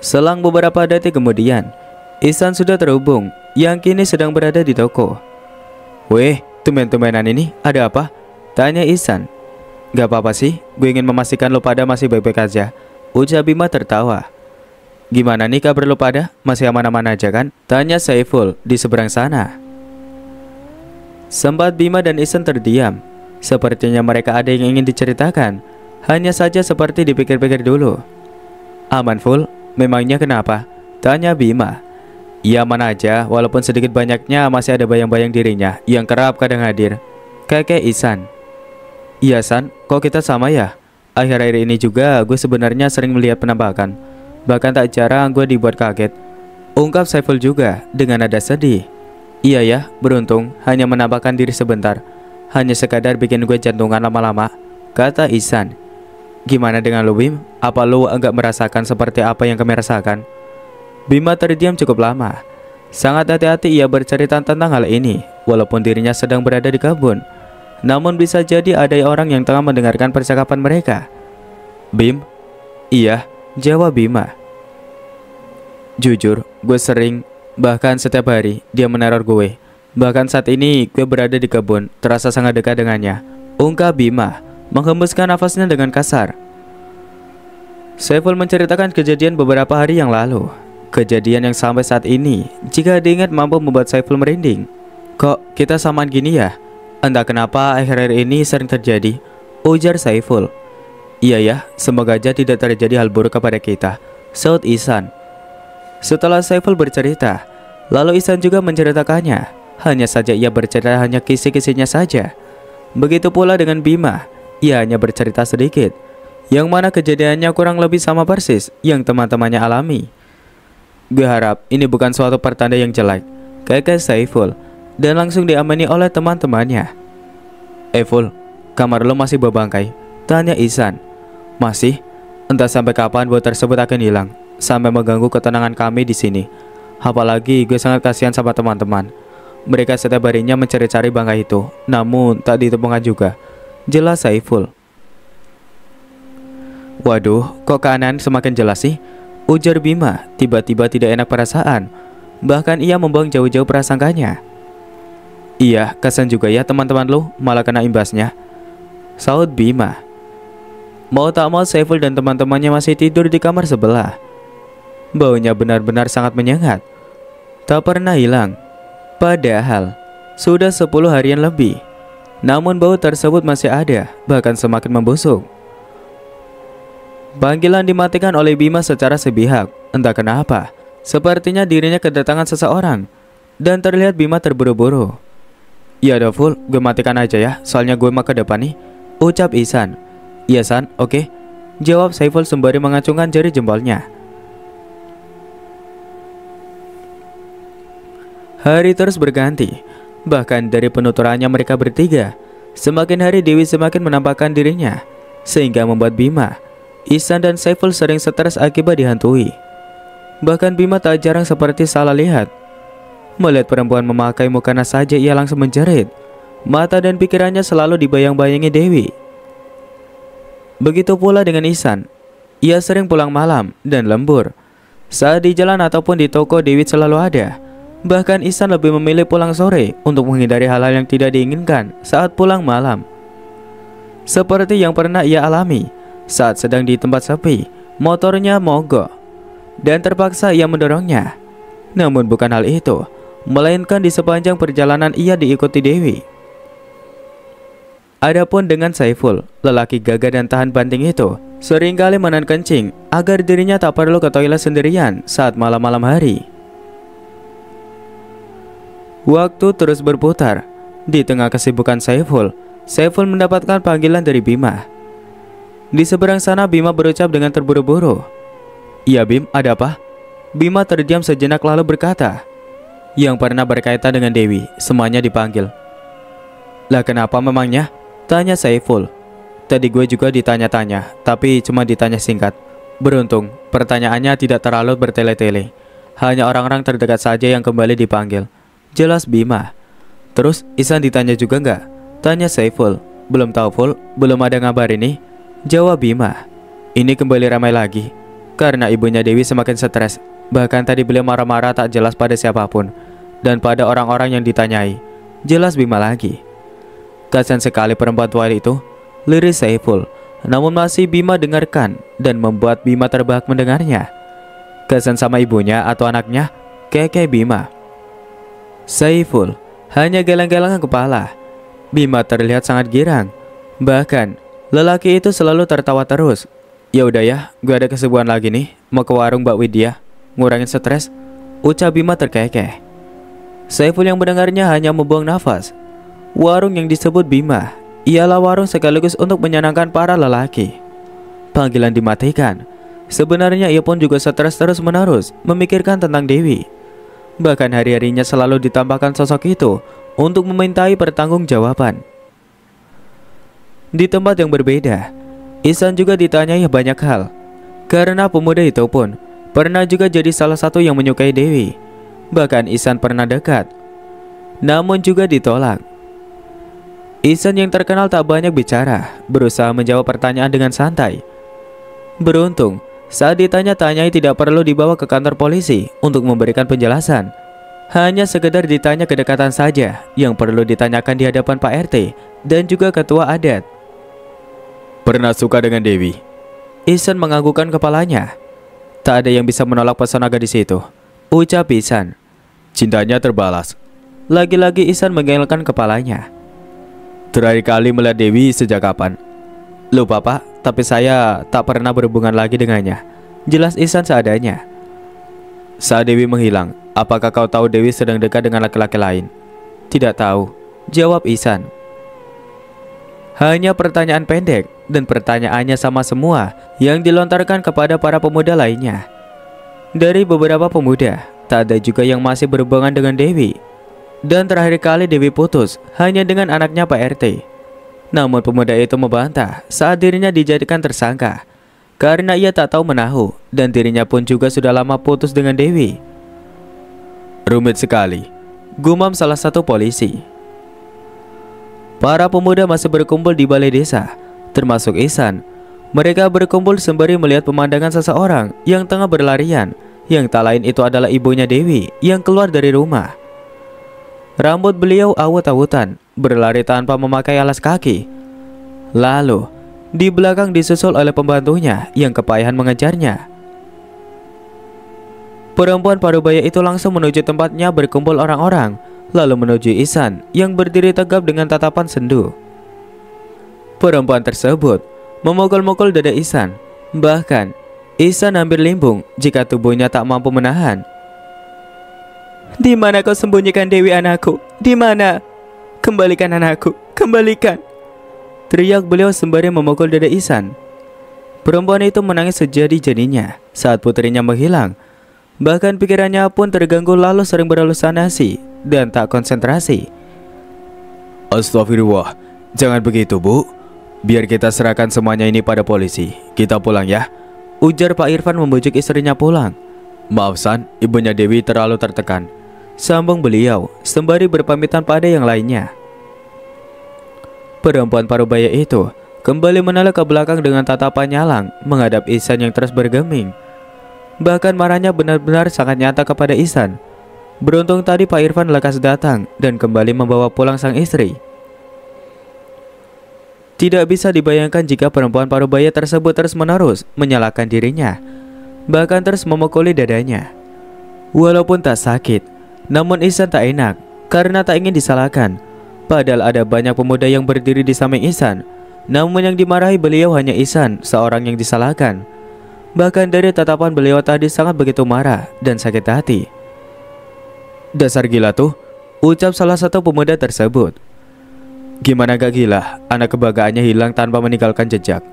Selang beberapa detik kemudian, Isan sudah terhubung yang kini sedang berada di toko. Weh, temen-temenan ini ada apa? Tanya Isan. Gak apa-apa sih, gue ingin memastikan lo pada masih baik-baik aja. Ucap Bima tertawa. Gimana nih kabar lo pada? Masih aman-aman aja kan? Tanya Saiful di seberang sana. Sempat Bima dan Isan terdiam. Sepertinya mereka ada yang ingin diceritakan. Hanya saja seperti dipikir-pikir dulu. Aman full, Memangnya kenapa? Tanya Bima. mana aja, walaupun sedikit banyaknya masih ada bayang-bayang dirinya yang kerap kadang hadir. Kakek Isan. Iya San, kok kita sama ya? Akhir-akhir ini juga gue sebenarnya sering melihat penampakan. Bahkan tak jarang gue dibuat kaget. Ungkap Saiful juga dengan nada sedih. Iya ya, beruntung hanya menampakkan diri sebentar. Hanya sekadar bikin gue jantungan lama-lama, kata Isan. Gimana dengan lu Bim? Apa lu enggak merasakan seperti apa yang kami rasakan? Bima terdiam cukup lama. Sangat hati-hati ia bercerita tentang hal ini, walaupun dirinya sedang berada di kebun. Namun bisa jadi ada orang yang tengah mendengarkan percakapan mereka. Bim? Iya, jawab Bima. Jujur, gue sering, bahkan setiap hari, dia meneror gue. Bahkan saat ini gue berada di kebun, terasa sangat dekat dengannya. Ungkap Bima menghembuskan nafasnya dengan kasar. Saiful menceritakan kejadian beberapa hari yang lalu. Kejadian yang sampai saat ini, jika diingat mampu membuat Saiful merinding. Kok kita samaan gini ya? Entah kenapa akhir-akhir ini sering terjadi, ujar Saiful. Iya ya, semoga aja tidak terjadi hal buruk kepada kita, Saud Isan. Setelah Saiful bercerita, lalu Isan juga menceritakannya. Hanya saja ia bercerita hanya kisi-kisinya saja. Begitu pula dengan Bima, ia hanya bercerita sedikit, yang mana kejadiannya kurang lebih sama persis yang teman-temannya alami. Gue harap ini bukan suatu pertanda yang jelek, kakek Saiful, dan langsung diamani oleh teman-temannya. Eful, kamar lo masih berbangkai? Tanya Isan. Masih? Entah sampai kapan bau tersebut akan hilang, sampai mengganggu ketenangan kami di sini. Apalagi gue sangat kasihan sama teman-teman. Mereka setiap harinya mencari-cari bangkai itu, namun tak ditemukan juga. Jelas Saiful. Waduh, kok keanehan semakin jelas sih? Ujar Bima, tiba-tiba tidak enak perasaan. Bahkan ia membuang jauh-jauh prasangkanya. Iya, kesan juga ya teman-teman lu, malah kena imbasnya. Saud Bima. Mau tak mau Saiful dan teman-temannya masih tidur di kamar sebelah. Baunya benar-benar sangat menyengat. Tak pernah hilang. Padahal, sudah 10 harian lebih. Namun bau tersebut masih ada, bahkan semakin membusuk. Panggilan dimatikan oleh Bima secara sepihak, entah kenapa. Sepertinya dirinya kedatangan seseorang, dan terlihat Bima terburu-buru. Ya Dovul, gue matikan aja ya, soalnya gue mau ke depan nih. Ucap Isan. Iya San, oke. Okay. Jawab Saiful sembari mengacungkan jari jempolnya. Hari terus berganti. Bahkan dari penuturannya mereka bertiga, semakin hari Dewi semakin menampakkan dirinya, sehingga membuat Bima, Isan dan Saiful sering stres akibat dihantui. Bahkan Bima tak jarang seperti salah lihat. Melihat perempuan memakai mukana saja ia langsung menjerit. Mata dan pikirannya selalu dibayang-bayangi Dewi. Begitu pula dengan Isan. Ia sering pulang malam dan lembur. Saat di jalan ataupun di toko Dewi selalu ada. Bahkan Ihsan lebih memilih pulang sore untuk menghindari hal-hal yang tidak diinginkan saat pulang malam. Seperti yang pernah ia alami saat sedang di tempat sepi, motornya mogok dan terpaksa ia mendorongnya. Namun bukan hal itu, melainkan di sepanjang perjalanan ia diikuti Dewi. Adapun dengan Saiful, lelaki gagah dan tahan banting itu seringkali menahan kencing agar dirinya tak perlu ke toilet sendirian saat malam-malam hari. Waktu terus berputar. Di tengah kesibukan Saiful, Saiful mendapatkan panggilan dari Bima. Di seberang sana Bima berucap dengan terburu-buru. "Ya Bim, ada apa?" Bima terdiam sejenak lalu berkata, "Yang pernah berkaitan dengan Dewi, semuanya dipanggil." "Lah kenapa memangnya?" tanya Saiful. "Tadi gue juga ditanya-tanya, tapi cuma ditanya singkat. Beruntung, pertanyaannya tidak terlalu bertele-tele. Hanya orang-orang terdekat saja yang kembali dipanggil." Jelas Bima. Terus Isan ditanya juga nggak? Tanya Saiful. Belum tahu full, belum ada kabar ini. Jawab Bima. Ini kembali ramai lagi. Karena ibunya Dewi semakin stres. Bahkan tadi beliau marah-marah tak jelas pada siapapun. Dan pada orang-orang yang ditanyai. Jelas Bima lagi. Kasian sekali perempuan tua itu. Liris Saiful. Namun masih Bima dengarkan dan membuat Bima terbahak mendengarnya. Kasian sama ibunya atau anaknya, Keke Bima. Saiful hanya galang-galangan kepala. Bima terlihat sangat girang. Bahkan, lelaki itu selalu tertawa terus. Ya udah ya, gue ada kesibukan lagi nih. Mau ke warung Mbak Widya, ngurangin stres. Ucap Bima terkekeh. Saiful yang mendengarnya hanya membuang nafas. Warung yang disebut Bima ialah warung sekaligus untuk menyenangkan para lelaki. Panggilan dimatikan. Sebenarnya ia pun juga stres terus-menerus memikirkan tentang Dewi. Bahkan hari-harinya selalu ditambahkan sosok itu untuk memintai pertanggungjawaban. Di tempat yang berbeda, Isan juga ditanyai banyak hal. Karena pemuda itu pun pernah juga jadi salah satu yang menyukai Dewi. Bahkan Isan pernah dekat. Namun juga ditolak. Isan yang terkenal tak banyak bicara, berusaha menjawab pertanyaan dengan santai. Beruntung, saat ditanya-tanyai tidak perlu dibawa ke kantor polisi untuk memberikan penjelasan. Hanya sekedar ditanya kedekatan saja yang perlu ditanyakan di hadapan Pak RT dan juga ketua adat. Pernah suka dengan Dewi? Isan menganggukkan kepalanya. Tak ada yang bisa menolak pesona gadis itu. Ucap Isan. Cintanya terbalas. Lagi-lagi Isan menggelengkan kepalanya. Terakhir kali melihat Dewi sejak kapan? Lupa pak, tapi saya tak pernah berhubungan lagi dengannya. Jelas Ihsan seadanya. Saat Dewi menghilang, apakah kau tahu Dewi sedang dekat dengan laki-laki lain? Tidak tahu, jawab Ihsan. Hanya pertanyaan pendek dan pertanyaannya sama semua yang dilontarkan kepada para pemuda lainnya. Dari beberapa pemuda, tak ada juga yang masih berhubungan dengan Dewi. Dan terakhir kali Dewi putus hanya dengan anaknya Pak RT namun pemuda itu membantah saat dirinya dijadikan tersangka karena ia tak tahu menahu dan dirinya pun juga sudah lama putus dengan Dewi. Rumit sekali, gumam salah satu polisi. Para pemuda masih berkumpul di balai desa, termasuk Isan. Mereka berkumpul sembari melihat pemandangan seseorang yang tengah berlarian, yang tak lain itu adalah ibunya Dewi yang keluar dari rumah. Rambut beliau awet awutan berlari tanpa memakai alas kaki. Lalu, di belakang disusul oleh pembantunya yang kepayahan mengejarnya. Perempuan parubaya itu langsung menuju tempatnya berkumpul orang-orang, lalu menuju Isan yang berdiri tegap dengan tatapan sendu. Perempuan tersebut memukul-mukul dada Isan, bahkan Isan hampir limbung jika tubuhnya tak mampu menahan. Di kau sembunyikan Dewi anakku? Dimana? mana? Kembalikan anakku, kembalikan. Teriak beliau sembari memukul dada Isan. Perempuan itu menangis sejadi-jadinya saat putrinya menghilang. Bahkan pikirannya pun terganggu lalu sering berhalusinasi dan tak konsentrasi. Astagfirullah, jangan begitu bu. Biar kita serahkan semuanya ini pada polisi. Kita pulang ya. Ujar Pak Irfan membujuk istrinya pulang. Maaf San, ibunya Dewi terlalu tertekan. Sambung beliau sembari berpamitan pada yang lainnya. Perempuan parubaya itu kembali menoleh ke belakang dengan tatapan nyalang menghadap Isan yang terus bergeming. Bahkan marahnya benar-benar sangat nyata kepada Isan. Beruntung tadi Pak Irfan lekas datang dan kembali membawa pulang sang istri. Tidak bisa dibayangkan jika perempuan parubaya tersebut terus-menerus menyalahkan dirinya, bahkan terus memukuli dadanya. Walaupun tak sakit, namun Ihsan tak enak karena tak ingin disalahkan. Padahal ada banyak pemuda yang berdiri di samping Ihsan. Namun yang dimarahi beliau hanya Ihsan, seorang yang disalahkan. Bahkan dari tatapan beliau tadi sangat begitu marah dan sakit hati. Dasar gila tuh, ucap salah satu pemuda tersebut. Gimana gak gila, anak kebanggaannya hilang tanpa meninggalkan jejak.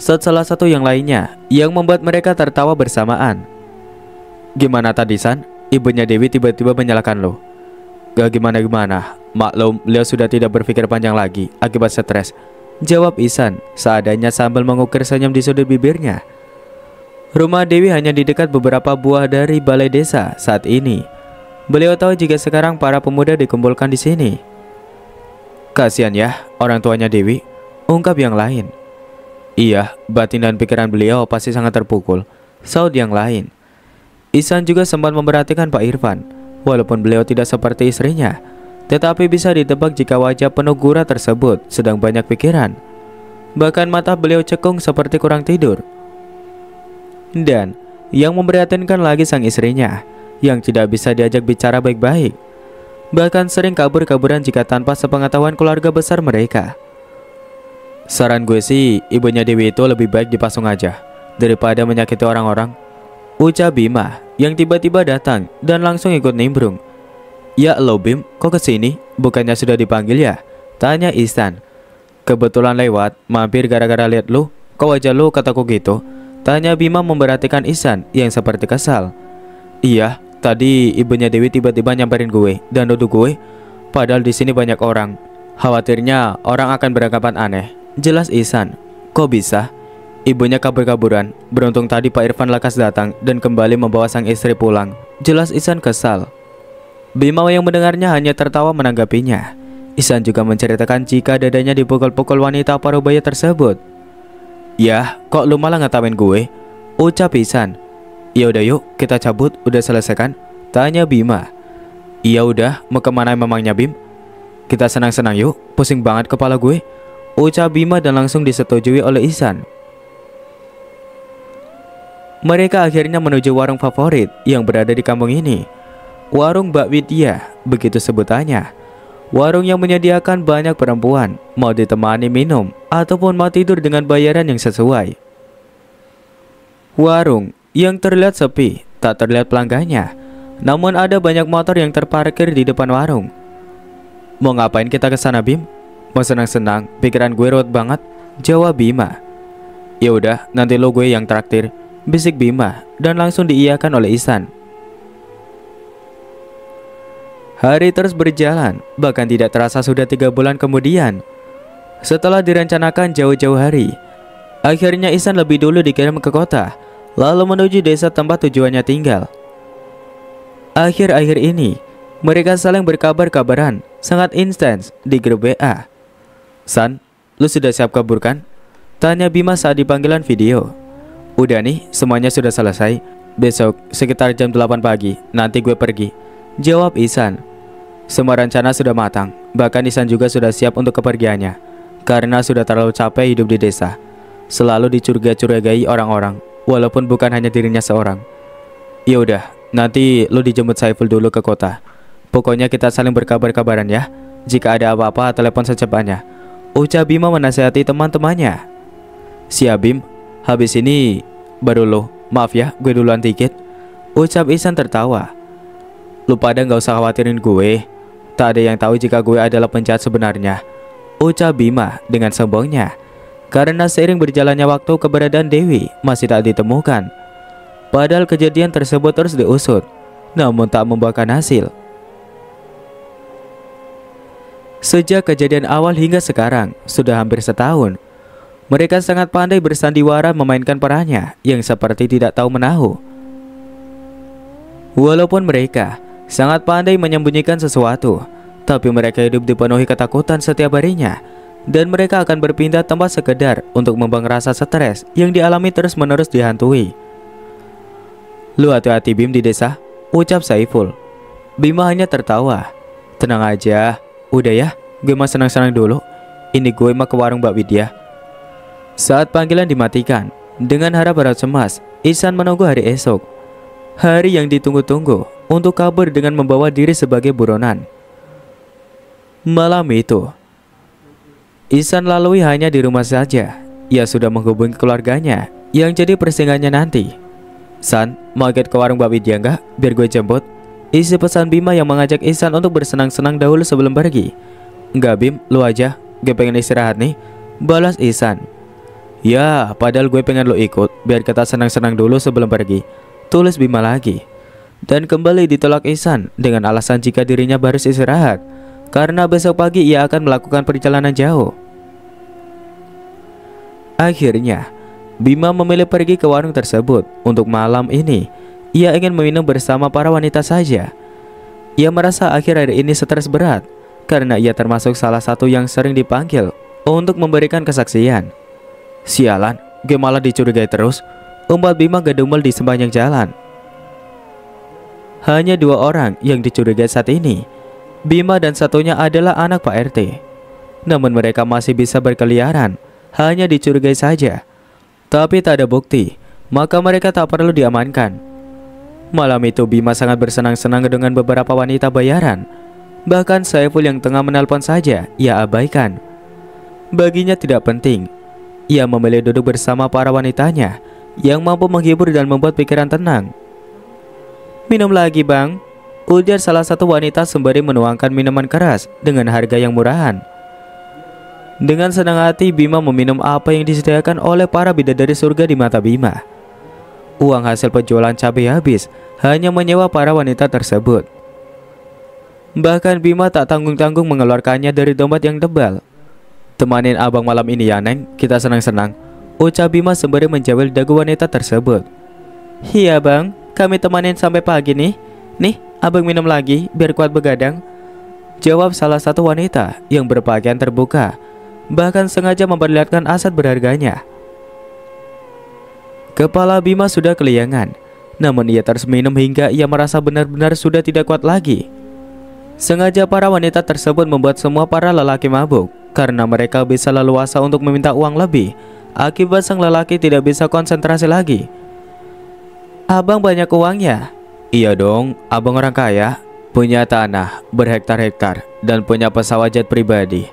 Saat salah satu yang lainnya, yang membuat mereka tertawa bersamaan. Gimana tadi San, Ibunya Dewi tiba-tiba menyalahkan lo. Gak gimana-gimana, maklum beliau sudah tidak berpikir panjang lagi akibat stres. Jawab Isan, seadanya sambil mengukir senyum di sudut bibirnya. Rumah Dewi hanya di dekat beberapa buah dari balai desa saat ini. Beliau tahu jika sekarang para pemuda dikumpulkan di sini. Kasihan ya, orang tuanya Dewi, ungkap yang lain. Iya, batin dan pikiran beliau pasti sangat terpukul. Saud yang lain. Ihsan juga sempat memperhatikan Pak Irfan, walaupun beliau tidak seperti istrinya, tetapi bisa ditebak jika wajah penuh gurah tersebut sedang banyak pikiran. Bahkan mata beliau cekung seperti kurang tidur. Dan yang memprihatinkan lagi sang istrinya, yang tidak bisa diajak bicara baik-baik. Bahkan sering kabur-kaburan jika tanpa sepengetahuan keluarga besar mereka. Saran gue sih, ibunya Dewi itu lebih baik dipasung aja daripada menyakiti orang-orang ucap Bima yang tiba-tiba datang dan langsung ikut nimbrung. Ya lo Bim, kok kesini? Bukannya sudah dipanggil ya? Tanya Isan. Kebetulan lewat, mampir gara-gara lihat lu. Kau wajah lu kataku gitu. Tanya Bima memperhatikan Isan yang seperti kesal. Iya, tadi ibunya Dewi tiba-tiba nyamperin gue dan duduk gue. Padahal di sini banyak orang. Khawatirnya orang akan beranggapan aneh. Jelas Isan. Kok bisa? Ibunya kabur-kaburan. Beruntung tadi Pak Irfan lekas datang dan kembali membawa sang istri pulang. Jelas Isan kesal. Bima yang mendengarnya hanya tertawa menanggapinya. Isan juga menceritakan jika dadanya dipukul-pukul wanita parubaya tersebut. Yah, kok lu malah ngetawain gue? Ucap Isan. Ya udah yuk, kita cabut. Udah selesaikan? Tanya Bima. Iya udah, mau kemana memangnya Bim? Kita senang-senang yuk, pusing banget kepala gue. Ucap Bima dan langsung disetujui oleh Isan. Mereka akhirnya menuju warung favorit yang berada di kampung ini. Warung Mbak Widya, begitu sebutannya. Warung yang menyediakan banyak perempuan, mau ditemani minum, ataupun mau tidur dengan bayaran yang sesuai. Warung yang terlihat sepi, tak terlihat pelanggannya. Namun ada banyak motor yang terparkir di depan warung. Mau ngapain kita ke sana, Bim? Mau senang-senang, pikiran gue ruwet banget. Jawab Bima. Yaudah, nanti lo gue yang traktir. Bisik Bima dan langsung diiyakan oleh Isan. Hari terus berjalan, bahkan tidak terasa sudah tiga bulan kemudian. Setelah direncanakan jauh-jauh hari, akhirnya Isan lebih dulu dikirim ke kota, lalu menuju desa tempat tujuannya tinggal. Akhir-akhir ini, mereka saling berkabar-kabaran, sangat intens di grup WA. San, lu sudah siap kabur kan? Tanya Bima saat dipanggilan video. Udah nih, semuanya sudah selesai. Besok sekitar jam 8 pagi, nanti gue pergi. Jawab Isan. Semua rencana sudah matang, bahkan Isan juga sudah siap untuk kepergiannya. Karena sudah terlalu capek hidup di desa. Selalu dicuriga-curigai orang-orang, walaupun bukan hanya dirinya seorang. Ya udah, nanti lu dijemput Saiful dulu ke kota. Pokoknya kita saling berkabar-kabaran ya. Jika ada apa-apa, telepon secepatnya. Ucap Bima menasihati teman-temannya. Si Abim, habis ini Baru lo, maaf ya, gue duluan dikit. Ucap Isan tertawa. Lu pada gak usah khawatirin gue. Tak ada yang tahu jika gue adalah penjahat sebenarnya. Ucap Bima dengan sombongnya. Karena seiring berjalannya waktu keberadaan Dewi masih tak ditemukan. Padahal kejadian tersebut terus diusut, namun tak membuahkan hasil. Sejak kejadian awal hingga sekarang, sudah hampir setahun, mereka sangat pandai bersandiwara memainkan perannya yang seperti tidak tahu menahu. Walaupun mereka sangat pandai menyembunyikan sesuatu, tapi mereka hidup dipenuhi ketakutan setiap harinya dan mereka akan berpindah tempat sekedar untuk membang rasa stres yang dialami terus-menerus dihantui. Lu hati-hati Bim di desa, ucap Saiful. Bima hanya tertawa. Tenang aja, udah ya, gue mah senang-senang dulu. Ini gue mah ke warung Mbak Widya saat panggilan dimatikan, dengan harap harap cemas, Ihsan menunggu hari esok. Hari yang ditunggu-tunggu untuk kabur dengan membawa diri sebagai buronan. Malam itu, Ihsan lalui hanya di rumah saja. Ia sudah menghubungi keluarganya yang jadi persingannya nanti. San, mau ke warung babi dia enggak? Biar gue jemput. Isi pesan Bima yang mengajak Ihsan untuk bersenang-senang dahulu sebelum pergi. Enggak Bim, lu aja. Gue pengen istirahat nih. Balas Ihsan. Ya, padahal gue pengen lo ikut, biar kata senang-senang dulu sebelum pergi. Tulis Bima lagi. Dan kembali ditolak Ihsan dengan alasan jika dirinya baru istirahat, karena besok pagi ia akan melakukan perjalanan jauh. Akhirnya, Bima memilih pergi ke warung tersebut untuk malam ini. Ia ingin meminum bersama para wanita saja. Ia merasa akhir hari ini stres berat karena ia termasuk salah satu yang sering dipanggil untuk memberikan kesaksian. Sialan, gue malah dicurigai terus. Umbat Bima gedumel di sepanjang jalan. Hanya dua orang yang dicurigai saat ini. Bima dan satunya adalah anak Pak RT. Namun mereka masih bisa berkeliaran, hanya dicurigai saja. Tapi tak ada bukti, maka mereka tak perlu diamankan. Malam itu Bima sangat bersenang-senang dengan beberapa wanita bayaran. Bahkan Saiful yang tengah menelpon saja, ia abaikan. Baginya tidak penting ia memilih duduk bersama para wanitanya yang mampu menghibur dan membuat pikiran tenang. Minum lagi bang, ujar salah satu wanita sembari menuangkan minuman keras dengan harga yang murahan. Dengan senang hati Bima meminum apa yang disediakan oleh para bidadari surga di mata Bima. Uang hasil penjualan cabai habis hanya menyewa para wanita tersebut. Bahkan Bima tak tanggung-tanggung mengeluarkannya dari dompet yang tebal Temanin abang malam ini ya Neng, kita senang-senang. Ucap Bima sembari menjawab dagu wanita tersebut. Iya bang, kami temanin sampai pagi nih. Nih, abang minum lagi biar kuat begadang. Jawab salah satu wanita yang berpakaian terbuka, bahkan sengaja memperlihatkan aset berharganya. Kepala Bima sudah keliangan, namun ia terus minum hingga ia merasa benar-benar sudah tidak kuat lagi. Sengaja para wanita tersebut membuat semua para lelaki mabuk karena mereka bisa leluasa untuk meminta uang lebih. Akibat sang lelaki tidak bisa konsentrasi lagi. Abang banyak uangnya? Iya dong, abang orang kaya, punya tanah berhektar-hektar dan punya pesawat jet pribadi.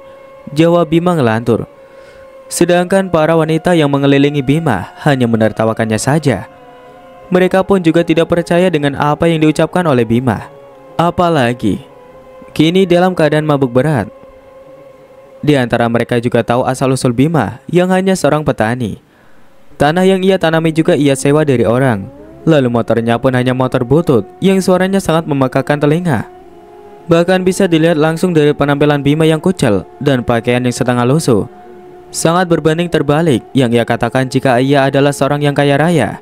Jawab Bima ngelantur. Sedangkan para wanita yang mengelilingi Bima hanya menertawakannya saja. Mereka pun juga tidak percaya dengan apa yang diucapkan oleh Bima. Apalagi, kini dalam keadaan mabuk berat, di antara mereka juga tahu asal-usul Bima yang hanya seorang petani. Tanah yang ia tanami juga ia sewa dari orang. Lalu motornya pun hanya motor butut yang suaranya sangat memekakan telinga. Bahkan bisa dilihat langsung dari penampilan Bima yang kucel dan pakaian yang setengah lusuh. Sangat berbanding terbalik yang ia katakan jika ia adalah seorang yang kaya raya.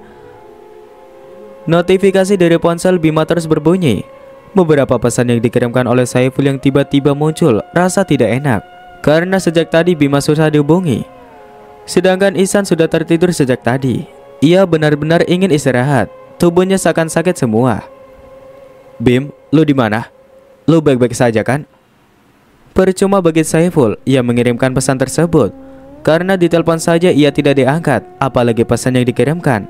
Notifikasi dari ponsel Bima terus berbunyi. Beberapa pesan yang dikirimkan oleh Saiful yang tiba-tiba muncul rasa tidak enak karena sejak tadi Bima susah dihubungi. Sedangkan Ihsan sudah tertidur sejak tadi. Ia benar-benar ingin istirahat. Tubuhnya seakan sakit semua. Bim, lu di mana? Lu baik-baik saja kan? Percuma bagi Saiful, ia mengirimkan pesan tersebut. Karena ditelepon saja ia tidak diangkat, apalagi pesan yang dikirimkan.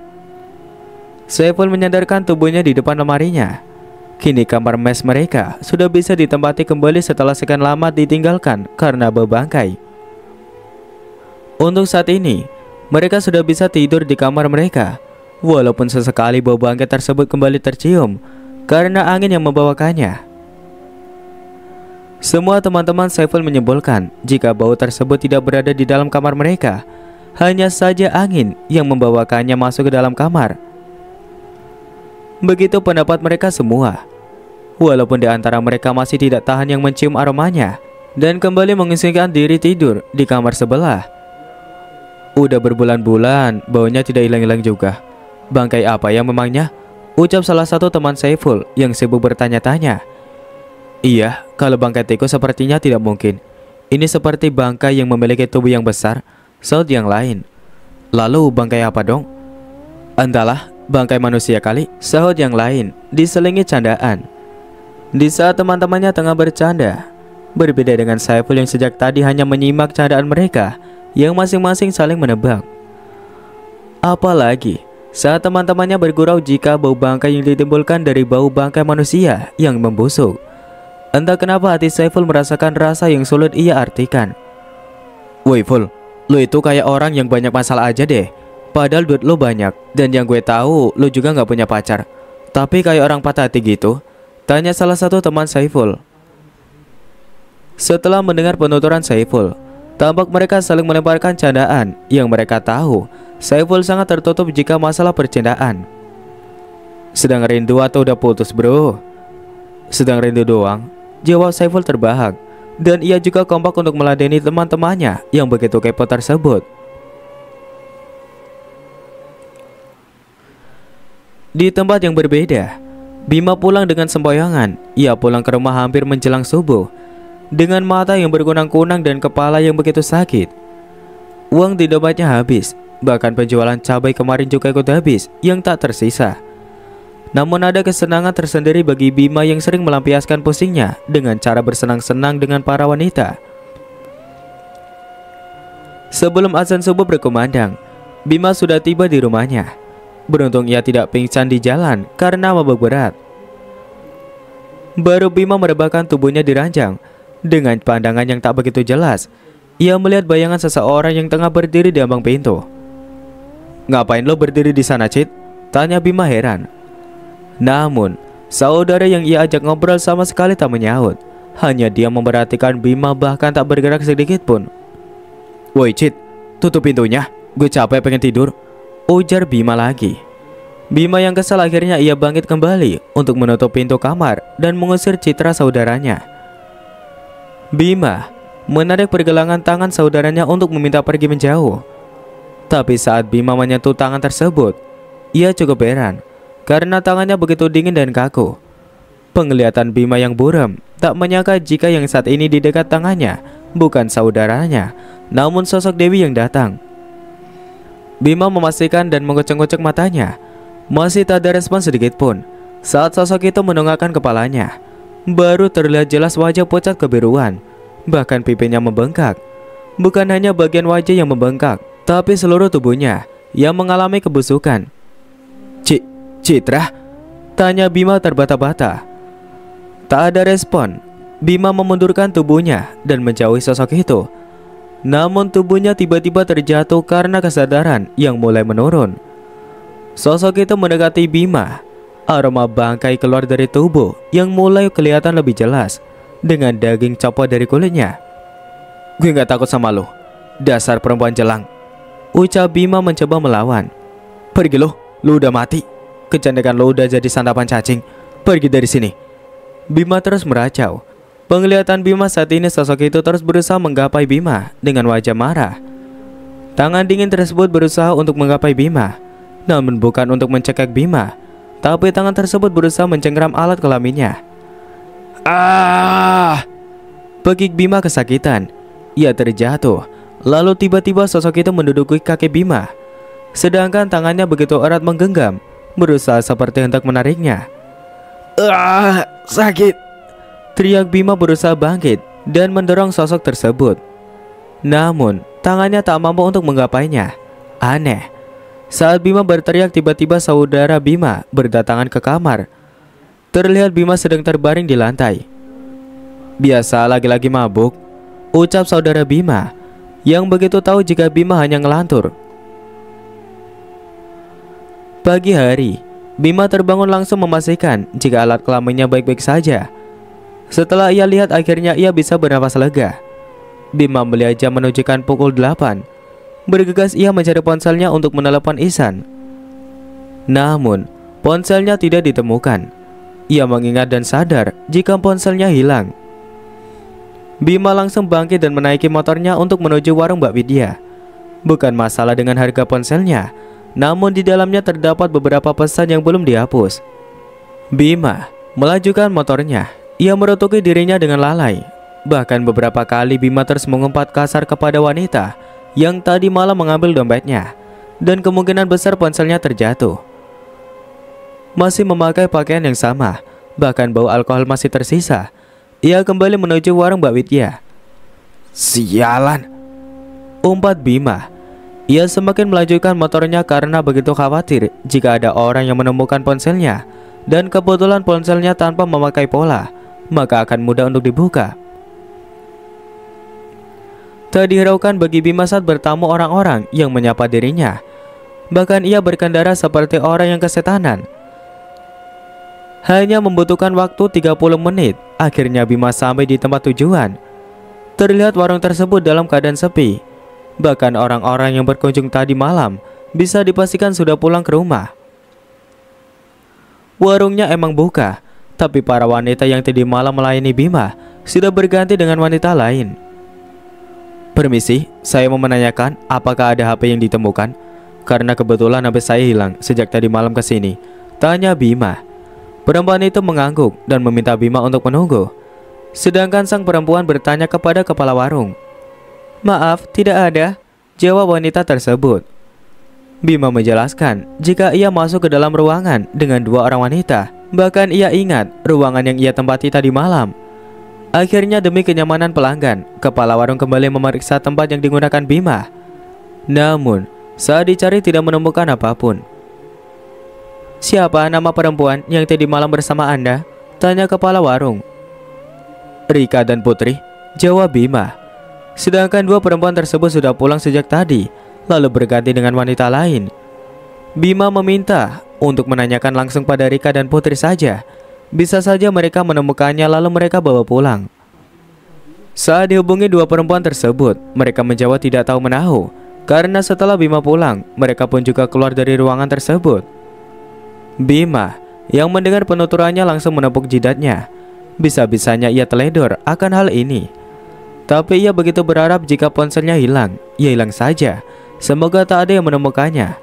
Saiful menyadarkan tubuhnya di depan lemarinya. Kini kamar mes mereka sudah bisa ditempati kembali setelah sekian lama ditinggalkan karena berbangkai. Untuk saat ini, mereka sudah bisa tidur di kamar mereka. Walaupun sesekali bau bangkai tersebut kembali tercium karena angin yang membawakannya. Semua teman-teman Seven menyimpulkan jika bau tersebut tidak berada di dalam kamar mereka, hanya saja angin yang membawakannya masuk ke dalam kamar Begitu pendapat mereka semua. Walaupun di antara mereka masih tidak tahan yang mencium aromanya dan kembali mengisikan diri tidur di kamar sebelah. Udah berbulan-bulan, baunya tidak hilang-hilang juga. Bangkai apa yang memangnya? Ucap salah satu teman Saiful yang sibuk bertanya-tanya. Iya, kalau bangkai tikus sepertinya tidak mungkin. Ini seperti bangkai yang memiliki tubuh yang besar, saud yang lain. Lalu bangkai apa dong? Entahlah, Bangkai manusia kali, sahut yang lain, diselingi candaan. Di saat teman-temannya tengah bercanda, berbeda dengan Saiful yang sejak tadi hanya menyimak candaan mereka yang masing-masing saling menebak. Apalagi saat teman-temannya bergurau jika bau bangkai yang ditimbulkan dari bau bangkai manusia yang membusuk. Entah kenapa hati Saiful merasakan rasa yang sulit ia artikan. Woi lu itu kayak orang yang banyak masalah aja deh. Padahal duit lo banyak. Dan yang gue tahu, lo juga gak punya pacar. Tapi kayak orang patah hati gitu. Tanya salah satu teman Saiful. Setelah mendengar penuturan Saiful, tampak mereka saling melemparkan candaan yang mereka tahu Saiful sangat tertutup jika masalah percandaan. Sedang rindu atau udah putus bro? Sedang rindu doang, jawab Saiful terbahak. Dan ia juga kompak untuk meladeni teman-temannya yang begitu kepo tersebut. Di tempat yang berbeda, Bima pulang dengan semboyongan. Ia pulang ke rumah hampir menjelang subuh, dengan mata yang berkunang-kunang dan kepala yang begitu sakit. Uang di dompetnya habis, bahkan penjualan cabai kemarin juga ikut habis, yang tak tersisa. Namun ada kesenangan tersendiri bagi Bima yang sering melampiaskan pusingnya dengan cara bersenang-senang dengan para wanita. Sebelum azan subuh berkumandang, Bima sudah tiba di rumahnya. Beruntung ia tidak pingsan di jalan karena mabuk berat. Baru Bima merebahkan tubuhnya di ranjang. Dengan pandangan yang tak begitu jelas, ia melihat bayangan seseorang yang tengah berdiri di ambang pintu. Ngapain lo berdiri di sana, Cit? Tanya Bima heran. Namun, saudara yang ia ajak ngobrol sama sekali tak menyahut. Hanya dia memperhatikan Bima bahkan tak bergerak sedikit pun. Woi, Cit, tutup pintunya. Gue capek pengen tidur. Ujar Bima lagi. Bima yang kesal akhirnya ia bangkit kembali untuk menutup pintu kamar dan mengusir Citra saudaranya. Bima menarik pergelangan tangan saudaranya untuk meminta pergi menjauh. Tapi saat Bima menyentuh tangan tersebut, ia cukup heran karena tangannya begitu dingin dan kaku. Penglihatan Bima yang buram tak menyangka jika yang saat ini di dekat tangannya bukan saudaranya, namun sosok Dewi yang datang. Bima memastikan dan mengocok-kocok matanya. Masih tak ada respon sedikit pun saat sosok itu mendongakkan kepalanya. Baru terlihat jelas wajah pucat kebiruan, bahkan pipinya membengkak. Bukan hanya bagian wajah yang membengkak, tapi seluruh tubuhnya yang mengalami kebusukan. Ci Citra? Tanya Bima terbata-bata. Tak ada respon. Bima memundurkan tubuhnya dan menjauhi sosok itu. Namun tubuhnya tiba-tiba terjatuh karena kesadaran yang mulai menurun. Sosok itu mendekati Bima. Aroma bangkai keluar dari tubuh yang mulai kelihatan lebih jelas dengan daging copot dari kulitnya. Gue gak takut sama lo, dasar perempuan jelang. Ucap Bima mencoba melawan. Pergi lo, lo udah mati. Kecandakan lo udah jadi santapan cacing. Pergi dari sini. Bima terus meracau Penglihatan Bima saat ini sosok itu terus berusaha menggapai Bima dengan wajah marah. Tangan dingin tersebut berusaha untuk menggapai Bima, namun bukan untuk mencekik Bima, tapi tangan tersebut berusaha mencengkram alat kelaminnya. Ah! Pekik Bima kesakitan. Ia terjatuh, lalu tiba-tiba sosok itu menduduki kaki Bima. Sedangkan tangannya begitu erat menggenggam, berusaha seperti hendak menariknya. Ah, sakit. Teriak Bima berusaha bangkit dan mendorong sosok tersebut. Namun, tangannya tak mampu untuk menggapainya. Aneh. Saat Bima berteriak tiba-tiba saudara Bima berdatangan ke kamar. Terlihat Bima sedang terbaring di lantai. Biasa lagi-lagi mabuk, ucap saudara Bima yang begitu tahu jika Bima hanya ngelantur. Pagi hari, Bima terbangun langsung memastikan jika alat kelaminnya baik-baik saja. Setelah ia lihat akhirnya ia bisa bernapas lega. Bima melihat jam menunjukkan pukul 8. Bergegas ia mencari ponselnya untuk menelepon Isan. Namun, ponselnya tidak ditemukan. Ia mengingat dan sadar jika ponselnya hilang. Bima langsung bangkit dan menaiki motornya untuk menuju warung Mbak Widya. Bukan masalah dengan harga ponselnya, namun di dalamnya terdapat beberapa pesan yang belum dihapus. Bima melajukan motornya ia merotoki dirinya dengan lalai. Bahkan beberapa kali Bima terus mengumpat kasar kepada wanita yang tadi malam mengambil dompetnya dan kemungkinan besar ponselnya terjatuh. Masih memakai pakaian yang sama, bahkan bau alkohol masih tersisa. Ia kembali menuju warung Mbak Widya. Sialan! Umpat Bima. Ia semakin melanjutkan motornya karena begitu khawatir jika ada orang yang menemukan ponselnya dan kebetulan ponselnya tanpa memakai pola maka akan mudah untuk dibuka. Tak dihiraukan bagi Bima saat bertamu orang-orang yang menyapa dirinya. Bahkan ia berkendara seperti orang yang kesetanan. Hanya membutuhkan waktu 30 menit, akhirnya Bima sampai di tempat tujuan. Terlihat warung tersebut dalam keadaan sepi. Bahkan orang-orang yang berkunjung tadi malam bisa dipastikan sudah pulang ke rumah. Warungnya emang buka, tapi para wanita yang tadi malam melayani Bima sudah berganti dengan wanita lain. Permisi, saya mau menanyakan apakah ada HP yang ditemukan? Karena kebetulan HP saya hilang sejak tadi malam ke sini. Tanya Bima. Perempuan itu mengangguk dan meminta Bima untuk menunggu. Sedangkan sang perempuan bertanya kepada kepala warung. Maaf, tidak ada. Jawab wanita tersebut. Bima menjelaskan jika ia masuk ke dalam ruangan dengan dua orang wanita Bahkan ia ingat ruangan yang ia tempati tadi malam Akhirnya demi kenyamanan pelanggan Kepala warung kembali memeriksa tempat yang digunakan Bima Namun saat dicari tidak menemukan apapun Siapa nama perempuan yang tadi malam bersama anda? Tanya kepala warung Rika dan Putri Jawab Bima Sedangkan dua perempuan tersebut sudah pulang sejak tadi lalu berganti dengan wanita lain. Bima meminta untuk menanyakan langsung pada Rika dan Putri saja. Bisa saja mereka menemukannya lalu mereka bawa pulang. Saat dihubungi dua perempuan tersebut, mereka menjawab tidak tahu menahu. Karena setelah Bima pulang, mereka pun juga keluar dari ruangan tersebut. Bima, yang mendengar penuturannya langsung menepuk jidatnya. Bisa-bisanya ia teledor akan hal ini. Tapi ia begitu berharap jika ponselnya hilang, ia hilang saja. Semoga tak ada yang menemukannya.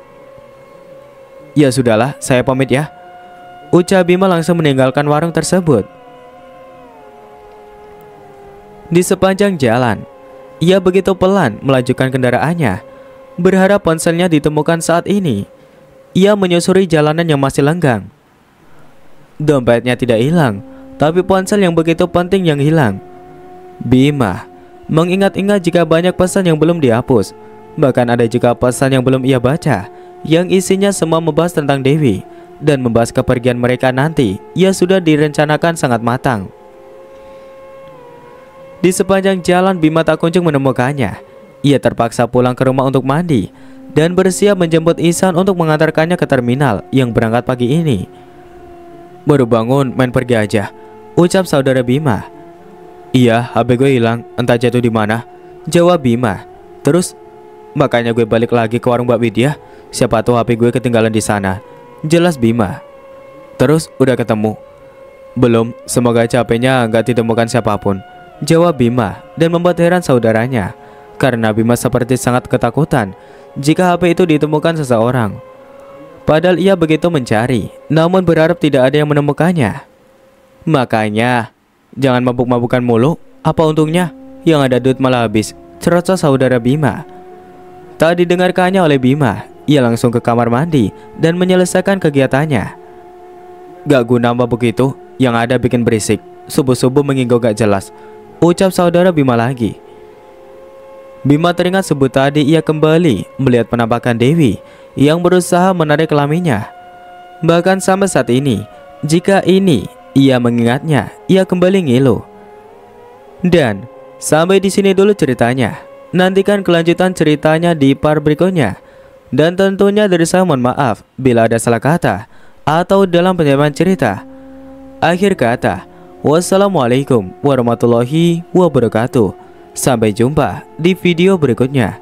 Ya sudahlah, saya pamit ya. Ucap Bima langsung meninggalkan warung tersebut. Di sepanjang jalan, ia begitu pelan melajukan kendaraannya, berharap ponselnya ditemukan saat ini. Ia menyusuri jalanan yang masih lenggang. Dompetnya tidak hilang, tapi ponsel yang begitu penting yang hilang. Bima mengingat-ingat jika banyak pesan yang belum dihapus, Bahkan ada juga pesan yang belum ia baca yang isinya semua membahas tentang Dewi dan membahas kepergian mereka nanti ia sudah direncanakan sangat matang. Di sepanjang jalan Bima tak kunjung menemukannya. Ia terpaksa pulang ke rumah untuk mandi dan bersiap menjemput Isan untuk mengantarkannya ke terminal yang berangkat pagi ini. Baru bangun, main pergi aja, ucap saudara Bima. Iya, HP gue hilang, entah jatuh di mana, jawab Bima. Terus Makanya gue balik lagi ke warung Mbak Widya. Siapa tahu HP gue ketinggalan di sana. Jelas Bima. Terus udah ketemu. Belum, semoga capeknya nggak ditemukan siapapun. Jawab Bima dan membuat heran saudaranya. Karena Bima seperti sangat ketakutan jika HP itu ditemukan seseorang. Padahal ia begitu mencari, namun berharap tidak ada yang menemukannya. Makanya, jangan mabuk-mabukan mulu, apa untungnya? Yang ada duit malah habis, cerita saudara Bima. Tak didengarkannya oleh Bima, ia langsung ke kamar mandi dan menyelesaikan kegiatannya. Gak guna apa begitu, yang ada bikin berisik. Subuh-subuh menginggau gak jelas. Ucap saudara Bima lagi. Bima teringat sebut tadi ia kembali melihat penampakan Dewi yang berusaha menarik kelaminnya. Bahkan sampai saat ini, jika ini ia mengingatnya, ia kembali ngilu. Dan sampai di sini dulu ceritanya. Nantikan kelanjutan ceritanya di part berikutnya. Dan tentunya dari saya mohon maaf bila ada salah kata atau dalam penyampaian cerita. Akhir kata, wassalamualaikum warahmatullahi wabarakatuh. Sampai jumpa di video berikutnya.